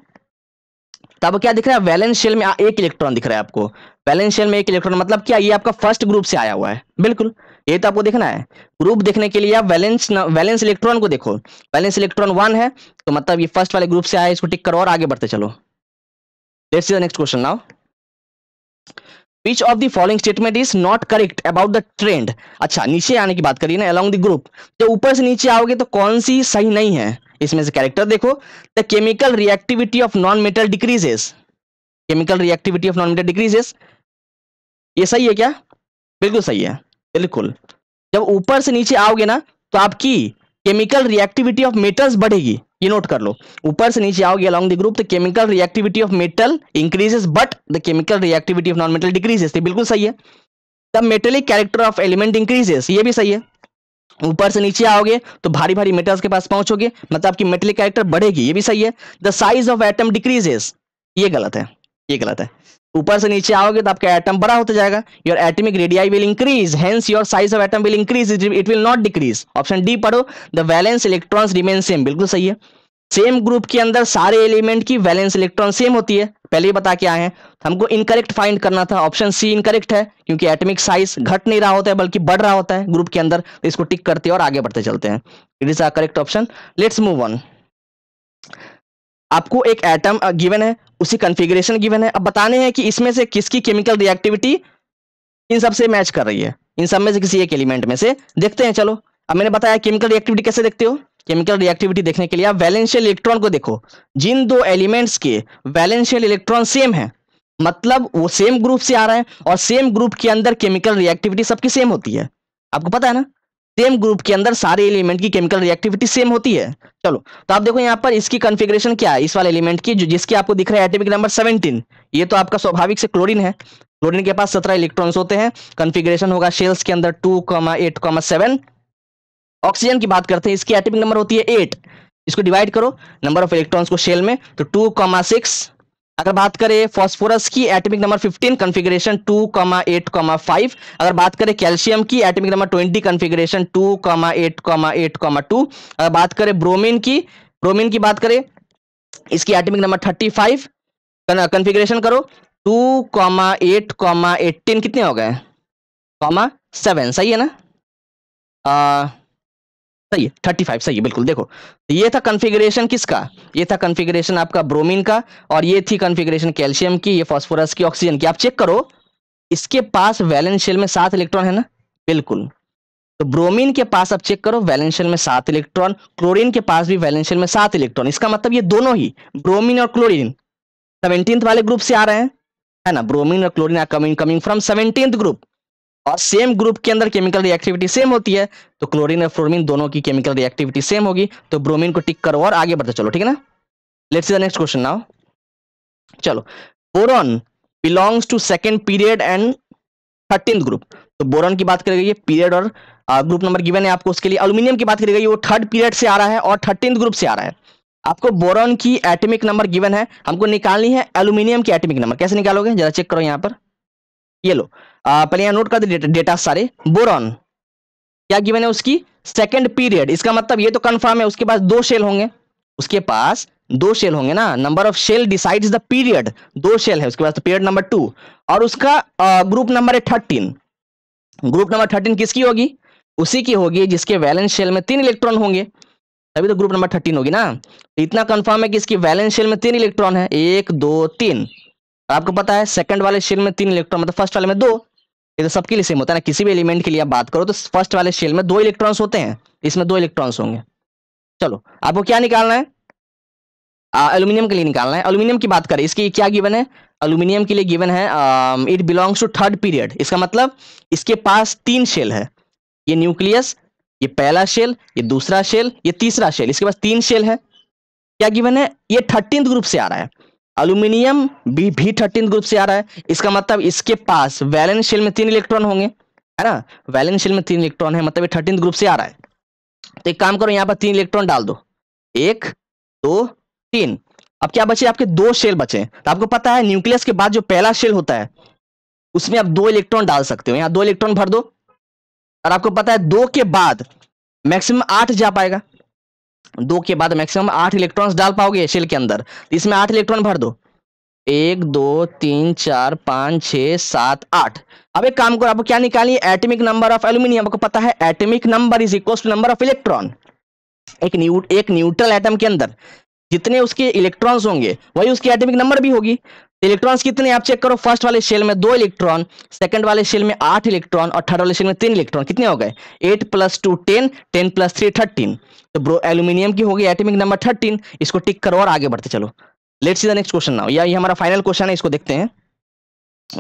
तब क्या दिख रहा है वैलेंस शेल में एक इलेक्ट्रॉन दिख रहा है आपको वैलेंस शेल में एक इलेक्ट्रॉन मतलब क्या ये आपका फर्स्ट ग्रुप से आया हुआ है बिल्कुल ये तो आपको देखना है ग्रुप देखने के लिए आप वैलेंस वैलेंस इलेक्ट्रॉन को देखो वैलेंस इलेक्ट्रॉन वन है तो मतलब ये फर्स्ट वाले ग्रुप से आया इसको टिक करो और आगे बढ़ते चलो let's see the next question now which of the following statement is not correct about the trend अच्छा नीचे आने की बात करिए ना along the group जब ऊपर से नीचे आओगे तो कौन सी सही नहीं है इसमें से कैरेक्टर देखो the chemical reactivity of non metal decreases chemical reactivity of non metal decreases ये सही है क्या बिल्कुल सही है बिल्कुल जब ऊपर से नीचे आओगे ना तो आपकी केमिकल रिएक्टिविटी ऑफ मेटल्स बढ़ेगी ये नोट कर लो ऊपर से नीचे आओगे along the group the chemical reactivity of metal increases but the chemical reactivity of non metal decreases ये बिल्कुल सही है the metallic character of element increases ये भी सही है ऊपर से नीचे आओगे तो भारी भारी मेटल्स के पास पहुंचोगे मतलब आपकी मेटेलिक कैरेक्टर बढ़ेगी ये भी सही है the size of atom decreases ये गलत है ये गलत है ऊपर से नीचे आओगे तो आपका एटम बड़ा होता जाएगा your atomic radii will increase hence your size of atom will increase it will not decrease option D पढ़ो the valence electrons remain same बिल्कुल सही है सेम ग्रुप के अंदर सारे एलिमेंट की वैलेंस इलेक्ट्रॉन सेम होती है पहले ही बता के आए हैं हमको इनकरेक्ट फाइंड करना था ऑप्शन सी इनकरेक्ट है क्योंकि एटमिक साइज घट नहीं रहा होता है बल्कि बढ़ रहा होता है ग्रुप के अंदर तो इसको टिक करते हैं और आगे बढ़ते चलते हैं it is a correct option let's move on आपको एक एटम गिवन uh, है उसी कन्फिग्रेशन गिवन है अब बताने हैं कि इसमें से किसकी केमिकल रिएक्टिविटी इन सब से मैच कर रही है इन सब में से किसी एक एलिमेंट में से देखते हैं चलो अब मैंने बताया केमिकल रिएक्टिविटी कैसे देखते हो केमिकल रिएक्टिविटी देखने के लिए आप वैलेंशियल इलेक्ट्रॉन को देखो जिन दो एलिमेंट्स के वैलेंशियल इलेक्ट्रॉन सेम है मतलब वो सेम ग्रुप से आ रहे हैं और सेम ग्रुप के अंदर केमिकल रिएक्टिविटी सबकी सेम होती है आपको पता है ना सेम ग्रुप के अंदर सारे एलिमेंट की केमिकल रिएक्टिविटी सेम होती है चलो तो आप देखो यहाँ पर इसकी कॉन्फ़िगरेशन क्या है इस वाले एलिमेंट की जो जिसकी आपको दिख रहा है एटमिक नंबर 17 ये तो आपका स्वाभाविक से क्लोरीन है क्लोरीन के पास 17 इलेक्ट्रॉन्स होते हैं कॉन्फ़िगरेशन होगा शेल्स के अंदर two comma eight comma seven oxygen की बात करते हैं इसकी एटमिक नंबर होती है एट इसको डिवाइड करो नंबर ऑफ इलेक्ट्रॉन्स को शेल में तो टू कॉमा सिक्स अगर बात करें फास्फोरस की एटमिक नंबर 15 कॉन्फ़िगरेशन 2,8,5 अगर बात करें कैल्शियम की एटमिक नंबर 20 कॉन्फ़िगरेशन 2,8,8,2 अगर बात करें ब्रोमीन की ब्रोमीन की बात करें इसकी एटमिक नंबर 35 कॉन्फ़िगरेशन करो 2,8,18 कितने हो गए कॉमा सेवन सही है ना आ, सही है थर्टी फाइव सही है बिल्कुल देखो तो ये था कन्फिग्रेशन किसका ये था कन्फिग्रेशन आपका ब्रोमीन का और ये थी कन्फिग्रेशन कैल्शियम की ये फॉस्फोरस की ऑक्सीजन की आप चेक करो इसके पास वैलेंशियल में सात इलेक्ट्रॉन है ना बिल्कुल तो ब्रोमीन के पास आप चेक करो वैलेंशियल में सात इलेक्ट्रॉन क्लोरिन के पास भी वैलेंशियल में सात इलेक्ट्रॉन इसका मतलब ये दोनों ही ब्रोमिन और क्लोरिन सेवनटीन वाले ग्रुप से आ रहे हैं है ना ब्रोमीन और chlorine are coming coming from seventeen group और सेम ग्रुप के अंदर केमिकल रिएक्टिविटी सेम होती है तो क्लोरीन और फ्लोरीन दोनों की केमिकल रिएक्टिविटी सेम होगी तो ब्रोमिन को टिक करो और आगे बढ़ते चलो ठीक है ना let's the next question now चलो boron belongs to second period and thirteen group तो बोरॉन की बात करी करेगी पीरियड और ग्रुप नंबर गिवन है आपको उसके लिए अल्यूमिनियम की बात करी गई वो थर्ड पीरियड से आ रहा है और थर्टीन ग्रुप से आ रहा है आपको बोरॉन की एटमिक नंबर गिवन है हमको निकालनी है एल्यूमिनियम की एटमिक नंबर कैसे निकालोगे जरा चेक करो यहाँ पर ये लो पहले यहाँ नोट कर दे डेटा सारे बोरॉन क्या गिवन है उसकी सेकेंड पीरियड इसका मतलब ये तो कन्फर्म है उसके पास दो शेल होंगे उसके पास दो शेल होंगे ना number of shell decides the period दो शेल है उसके पास तो पीरियड नंबर टू और उसका ग्रुप नंबर है थर्टीन ग्रुप नंबर थर्टीन किसकी होगी उसी की होगी जिसके वैलेंस शेल में तीन इलेक्ट्रॉन होंगे तभी तो ग्रुप नंबर थर्टीन होगी ना इतना कंफर्म है कि इसकी वैलेंस शेल में तीन इलेक्ट्रॉन है एक दो तीन आपको पता है सेकंड वाले शेल में तीन इलेक्ट्रॉन मतलब फर्स्ट वाले में दो ये तो सबके लिए सेम होता है ना किसी भी एलिमेंट के लिए आप बात करो तो फर्स्ट वाले शेल में दो इलेक्ट्रॉन्स होते हैं इसमें दो इलेक्ट्रॉन्स होंगे चलो आपको क्या निकालना है एल्यूमिनियम के लिए निकालना है एल्यूमिनियम की बात करें इसकी क्या गिवन है एल्यूमिनियम के लिए गिवन है it belongs to third period इसका मतलब इसके पास तीन शेल है ये न्यूक्लियस ये पहला शेल ये दूसरा शेल ये तीसरा शेल इसके पास तीन शेल है क्या गिवन है ये थर्टींथ ग्रुप से आ रहा है अल्यूमिनियम बी भी थर्टीन ग्रुप से आ रहा है इसका मतलब इसके पास वैलेंस शेल में तीन इलेक्ट्रॉन होंगे है ना वैलेंस शेल में तीन इलेक्ट्रॉन है मतलब ये थर्टीन ग्रुप से आ रहा है तो एक काम करो यहाँ पर तीन इलेक्ट्रॉन डाल दो एक दो तीन अब क्या बचे आपके दो शेल बचे तो आपको पता है न्यूक्लियस के बाद जो पहला शेल होता है उसमें आप दो इलेक्ट्रॉन डाल सकते हो यहाँ दो इलेक्ट्रॉन भर दो और आपको पता है दो के बाद मैक्सिमम आठ जा पाएगा दो के बाद मैक्सिमम आठ इलेक्ट्रॉन्स डाल पाओगे शेल के अंदर तो इसमें आठ इलेक्ट्रॉन भर दो एक दो तीन चार पांच छह सात आठ अब एक काम करो आपको क्या निकालिए एटमिक नंबर ऑफ एल्यूमिनियम आपको पता है atomic number is equal to number of electron एक न्यू एक न्यूट्रल एटम के अंदर जितने उसके इलेक्ट्रॉन्स होंगे वही उसकी एटॉमिक नंबर भी होगी इलेक्ट्रॉन्स कितने आप चेक करो फर्स्ट वाले शेल में दो इलेक्ट्रॉन सेकंड वाले शेल में आठ इलेक्ट्रॉन और थर्ड वाले शेल में तीन इलेक्ट्रॉन कितने हो गए eight plus two ten ten plus three thirteen तो ब्रो एल्यूमिनियम की होगी एटमिक नंबर थर्टीन इसको टिक करो और आगे बढ़ते चलो let see the next question now या ये हमारा फाइनल क्वेश्चन है इसको देखते हैं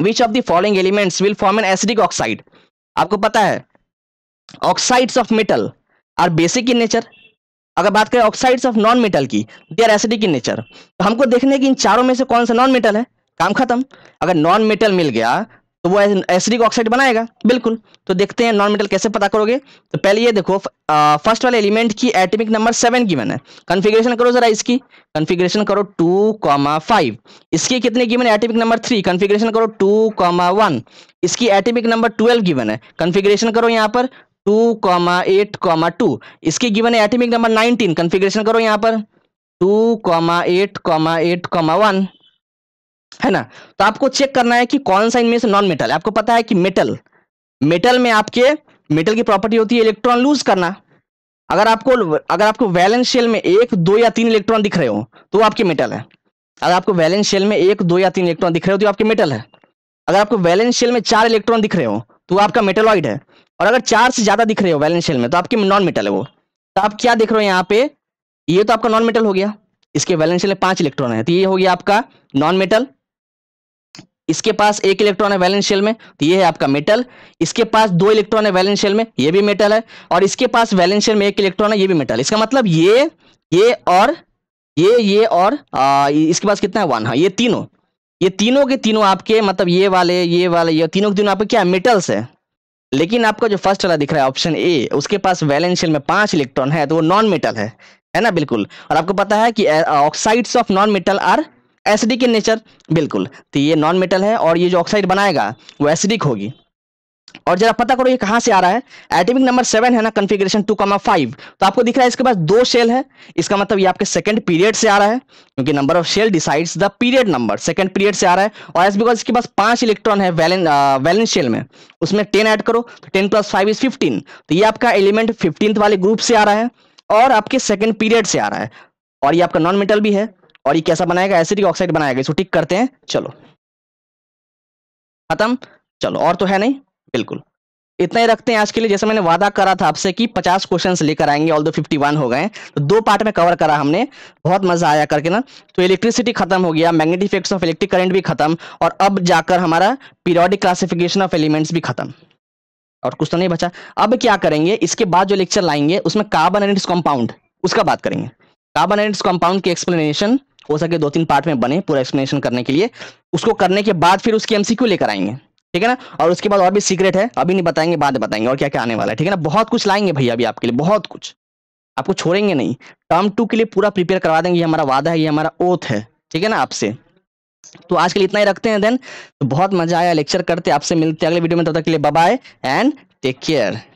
which of the following elements will form an acidic oxide आपको पता है oxides of metal are basic in nature अगर बात करें ऑक्साइड्स ऑफ नॉन मेटल की they are acidic in nature तो हमको देखने की इन चारों में से कौन सा नॉन मेटल है काम खत्म अगर नॉन मेटल मिल गया तो वो एसिडिक ऑक्साइड बनाएगा बिल्कुल तो देखते हैं नॉन मेटल कैसे पता करोगे तो पहले ये देखो फर्स्ट वाले एलिमेंट की एटमिक नंबर सेवन गिवन है कन्फिग्रेशन करो जरा इसकी कन्फिग्रेशन करो टू कॉमा फाइव इसकी कितनी गिवन है एटमिक नंबर थ्री कन्फिग्रेशन करो टू कॉमा वन इसकी एटमिक नंबर ट्वेल्व गिवन है कन्फिग्रेशन करो यहाँ पर two comma eight comma two इसकी गिवन है एटमिक नंबर नाइनटीन कन्फिग्रेशन करो यहाँ पर two comma eight comma eight comma one है ना तो आपको चेक करना है कि कौन सा इनमें से नॉन मेटल आपको पता है कि मेटल मेटल में आपके मेटल की प्रॉपर्टी होती है इलेक्ट्रॉन लूज करना अगर आपको अगर आपको वैलेंस शेल में एक दो या तीन इलेक्ट्रॉन दिख रहे हो तो आपके मेटल है अगर आपको वैलेंस शेल में एक दो या तीन इलेक्ट्रॉन दिख रहे हो तो आपके मेटल है अगर आपको वैलेंस शेल में चार इलेक्ट्रॉन दिख रहे हो तो आपका मेटलॉइड है और अगर चार से ज्यादा दिख रहे हो बैलेंस शेल में तो आपके नॉन मेटल है वो तो आप क्या देख रहे हो यहाँ पे ये तो आपका नॉन मेटल हो गया इसके बैलेंस शेल में पांच इलेक्ट्रॉन है तो ये हो गया आपका नॉन मेटल इसके पास एक इलेक्ट्रॉन है वैलेंस शेल में तो ये है आपका मेटल इसके पास दो इलेक्ट्रॉन है वैलेंस शेल में ये भी मेटल है और इसके पास वैलेंस शेल में एक इलेक्ट्रॉन है ये भी मेटल इसका मतलब ये ये और ये ये और आ, इसके पास कितना है वन हाँ ये तीनों ये तीनों के तीनों आपके मतलब ये वाले ये वाले ये तीनों के तीनों आपके क्या मेटल्स है लेकिन आपका जो फर्स्ट वाला दिख रहा है ऑप्शन ए उसके पास वैलेंशियल में पांच इलेक्ट्रॉन है तो वो नॉन मेटल है है ना बिल्कुल और आपको पता है कि oxides of non metal are acidic in nature बिल्कुल तो ये नॉन मेटल है और ये जो ऑक्साइड बनाएगा वो एसिडिक होगी और जरा पता करो ये कहां से आ रहा है एटमिक नंबर सेवन है ना कन्फिग्रेशन टू कमा फाइव तो आपको दिख रहा है इसके पास दो शेल है इसका मतलब ये आपके सेकंड पीरियड से आ रहा है क्योंकि number of shell decides the period number second period से आ रहा है और एस बिकॉज इसके पास पांच इलेक्ट्रॉन है वैलेंस शेल में उसमें टेन एड करो तो ten plus five is fifteen तो ये आपका एलिमेंट फिफ्टीन वाले ग्रुप से आ रहा है और आपके सेकेंड पीरियड से आ रहा है और ये आपका नॉन मेटल भी है और ये कैसा बनाएगा एसिडिक ऑक्साइड बनाएगा इसको टिक करते हैं चलो खत्म चलो और तो है नहीं बिल्कुल इतना ही रखते हैं आज के लिए जैसे मैंने वादा करा था आपसे कि 50 क्वेश्चंस लेकर आएंगे ऑल दो फिफ्टी हो गए तो दो पार्ट में कवर करा हमने बहुत मजा आया करके ना तो इलेक्ट्रिसिटी खत्म हो गया magnetic effects of electric current भी खत्म और अब जाकर हमारा पीरियोडिक क्लासिफिकेशन ऑफ एलिमेंट्स भी खत्म और कुछ तो नहीं बचा अब क्या करेंगे इसके बाद जो लेक्चर लाएंगे उसमें कार्बन एंड कॉम्पाउंड उसका बात करेंगे कार्बन एंड कॉम्पाउंड की एक्सप्लेनेशन हो सके दो तीन पार्ट में बने पूरा एक्सप्लेनेशन करने के लिए उसको करने के बाद फिर उसकी एमसीक्यू लेकर आएंगे ठीक है ना और उसके बाद और भी सीक्रेट है अभी नहीं बताएंगे बाद बताएंगे और क्या क्या आने वाला है ठीक है ना बहुत कुछ लाएंगे भैया अभी आपके लिए बहुत कुछ आपको छोड़ेंगे नहीं टर्म टू के लिए पूरा प्रिपेयर करवा देंगे ये हमारा वादा है ये हमारा ओथ है ठीक है ना आपसे तो आज के लिए इतना ही रखते हैं देन तो बहुत मजा आया लेक्चर करते आपसे मिलते हैं अगले वीडियो में तब तक के लिए बाय एंड टेक केयर